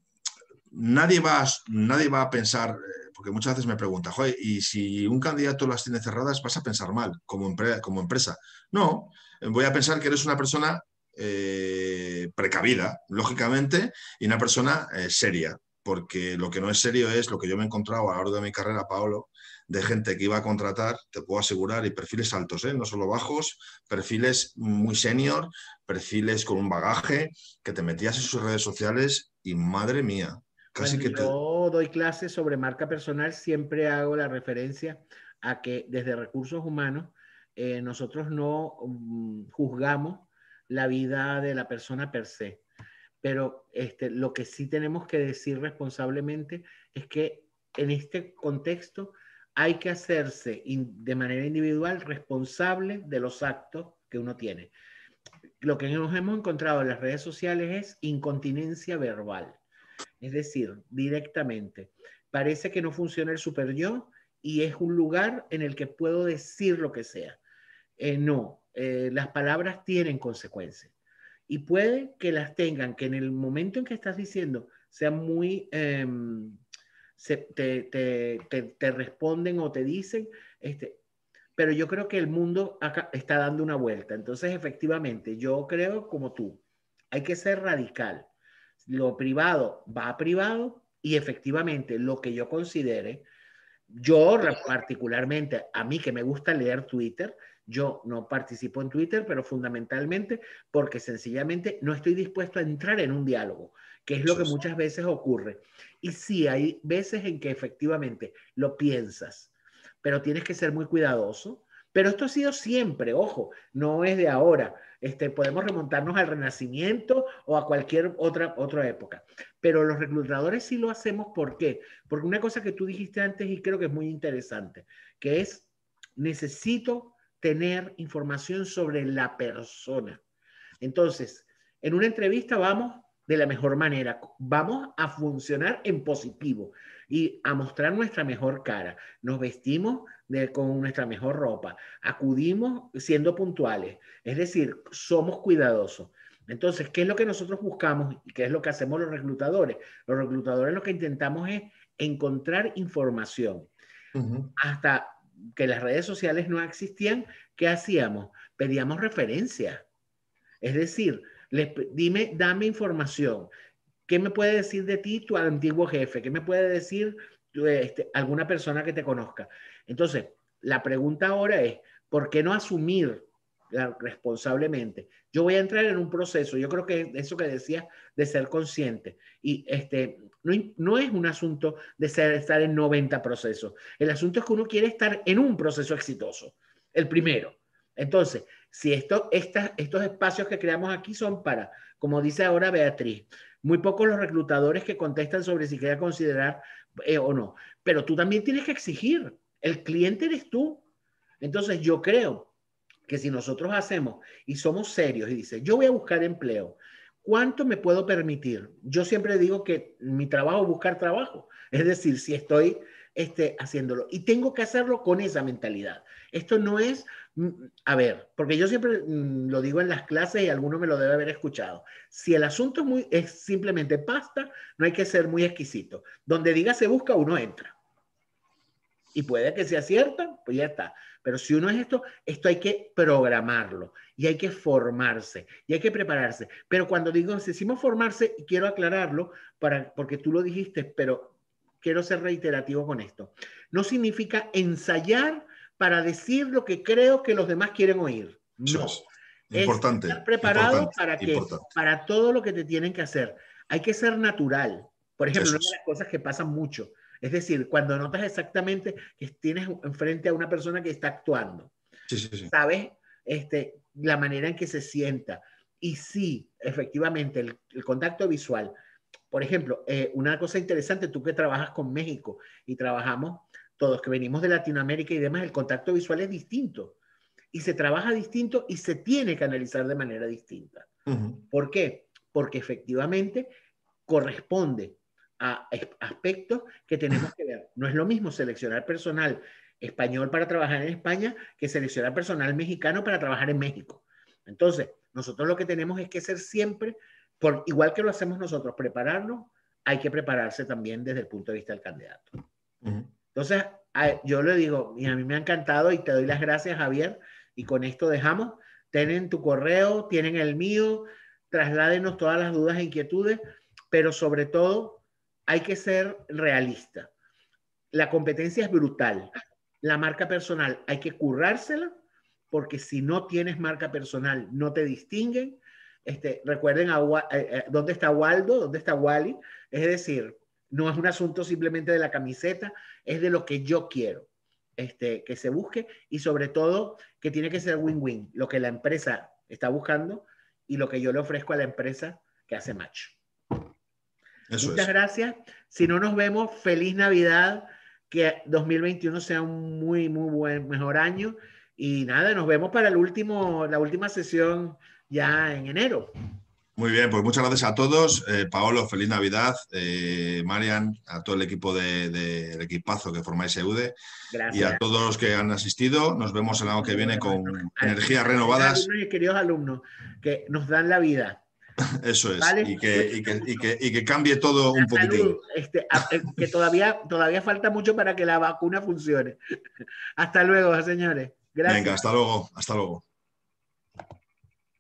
Speaker 2: nadie, va a, nadie va a pensar, eh, porque muchas veces me pregunta, Joder, y si un candidato las tiene cerradas, vas a pensar mal como, como empresa. No, eh, voy a pensar que eres una persona eh, precavida, lógicamente, y una persona eh, seria, porque lo que no es serio es lo que yo me he encontrado a lo largo de mi carrera, Paolo, de gente que iba a contratar, te puedo asegurar, y perfiles altos, ¿eh? no solo bajos, perfiles muy senior, perfiles con un bagaje, que te metías en sus redes sociales y madre mía, casi que todo
Speaker 1: Yo doy clases sobre marca personal, siempre hago la referencia a que desde recursos humanos nosotros no mm, juzgamos la vida de la persona per se. Pero este, lo que sí tenemos que decir responsablemente es que en este contexto hay que hacerse de manera individual responsable de los actos que uno tiene. Lo que nos hemos encontrado en las redes sociales es incontinencia verbal. Es decir, directamente, parece que no funciona el super yo y es un lugar en el que puedo decir lo que sea. Eh, no, eh, las palabras tienen consecuencias. Y puede que las tengan, que en el momento en que estás diciendo sean muy... Em, te, responden o te dicen, este, pero yo creo que el mundo está dando una vuelta. Entonces, efectivamente, yo creo como tú, hay que ser radical. Lo privado va a privado y efectivamente lo que yo considere, yo particularmente, a mí que me gusta leer Twitter, yo no participo en Twitter, pero fundamentalmente porque sencillamente no estoy dispuesto a entrar en un diálogo, que es lo que muchas veces ocurre. Y sí, hay veces en que efectivamente lo piensas, pero tienes que ser muy cuidadoso. Pero esto ha sido siempre, ojo, no es de ahora. Este, podemos remontarnos al Renacimiento o a cualquier otra, otra época. Pero los reclutadores sí lo hacemos, ¿por qué? Porque una cosa que tú dijiste antes y creo que es muy interesante, que es necesito tener información sobre la persona. Entonces, en una entrevista vamos de la mejor manera, vamos a funcionar en positivo y a mostrar nuestra mejor cara. Nos vestimos con nuestra mejor ropa, acudimos siendo puntuales, es decir, somos cuidadosos. Entonces, ¿qué es lo que nosotros buscamos y qué es lo que hacemos los reclutadores? Los reclutadores lo que intentamos es encontrar información. Hasta que las redes sociales no existían, ¿qué hacíamos? Pedíamos referencia. Es decir, le, dime, dame información. ¿Qué me puede decir de ti tu antiguo jefe? ¿Qué me puede decir este, alguna persona que te conozca? Entonces, la pregunta ahora es, ¿por qué no asumir responsablemente. Yo voy a entrar en un proceso, yo creo que eso que decía de ser consciente, y este, no, es un asunto de ser, estar en 90 procesos, el asunto es que uno quiere estar en un proceso exitoso, el primero. Entonces, si esto, estos espacios que creamos aquí son para, como dice ahora Beatriz, muy pocos los reclutadores que contestan sobre si quieren considerar eh, o no, pero tú también tienes que exigir, el cliente eres tú. Entonces, yo creo que si nosotros hacemos y somos serios y dice, yo voy a buscar empleo, ¿cuánto me puedo permitir? Yo siempre digo que mi trabajo es buscar trabajo, es decir, si estoy este, haciéndolo y tengo que hacerlo con esa mentalidad. Esto no es, mm, a ver, porque yo siempre mm, lo digo en las clases y alguno me lo debe haber escuchado. Si el asunto es, muy, es simplemente pasta, no hay que ser muy exquisito. Donde diga se busca, uno entra y puede que sea cierta, pues ya está. Pero si uno es esto, esto hay que programarlo y hay que formarse y hay que prepararse. Pero cuando digo, si decimos formarse, quiero aclararlo para, porque tú lo dijiste, pero quiero ser reiterativo con esto. No significa ensayar para decir lo que creo que los demás quieren oír. No. Es
Speaker 2: importante. Estar preparado para que,
Speaker 1: para todo lo que te tienen que hacer. Hay que ser natural. Por ejemplo, una las cosas que pasan mucho es decir, cuando notas exactamente que tienes enfrente a una persona que está actuando, sabes este, la manera en que se sienta. Y sí, efectivamente, el, contacto visual. Por ejemplo, eh, una cosa interesante, tú que trabajas con México y trabajamos todos que venimos de Latinoamérica y demás, el contacto visual es distinto. Y se trabaja distinto y se tiene que analizar de manera distinta. ¿Por qué? Porque efectivamente corresponde a aspectos que tenemos que ver. No es lo mismo seleccionar personal español para trabajar en España que seleccionar personal mexicano para trabajar en México. Entonces, nosotros lo que tenemos es que ser siempre, por, igual que lo hacemos nosotros, prepararnos, hay que prepararse también desde el punto de vista del candidato. Entonces, yo le digo, y a mí me ha encantado y te doy las gracias, Javier, y con esto dejamos. Tienen tu correo, tienen el mío, trasládenos todas las dudas e inquietudes, pero sobre todo hay que ser realista. La competencia es brutal. La marca personal hay que currársela porque si no tienes marca personal no te distinguen. Este, recuerden a, eh, eh, dónde está Waldo, dónde está Wally. Es decir, no es un asunto simplemente de la camiseta, es de lo que yo quiero este, que se busque y sobre todo que tiene que ser win-win, lo que la empresa está buscando y lo que yo le ofrezco a la empresa que hace macho. Muchas gracias. Si no nos vemos, feliz Navidad. Que 2021 sea un muy, muy buen, mejor año. Y nada, nos vemos para el último, la última sesión ya en enero.
Speaker 2: Muy bien, pues muchas gracias a todos. Eh, Paolo, feliz Navidad. Eh, Marian, a todo el equipo de, equipazo que forma seude Gracias. E. Y a todos los que han asistido. Nos vemos el año que viene con energías renovadas.
Speaker 1: Y queridos alumnos que nos dan la vida.
Speaker 2: Eso es. Y, que, cambie todo un poquitín
Speaker 1: este, eh, que todavía, todavía falta mucho para que la vacuna funcione. Hasta luego, señores.
Speaker 2: Gracias. Venga, hasta luego. Hasta luego.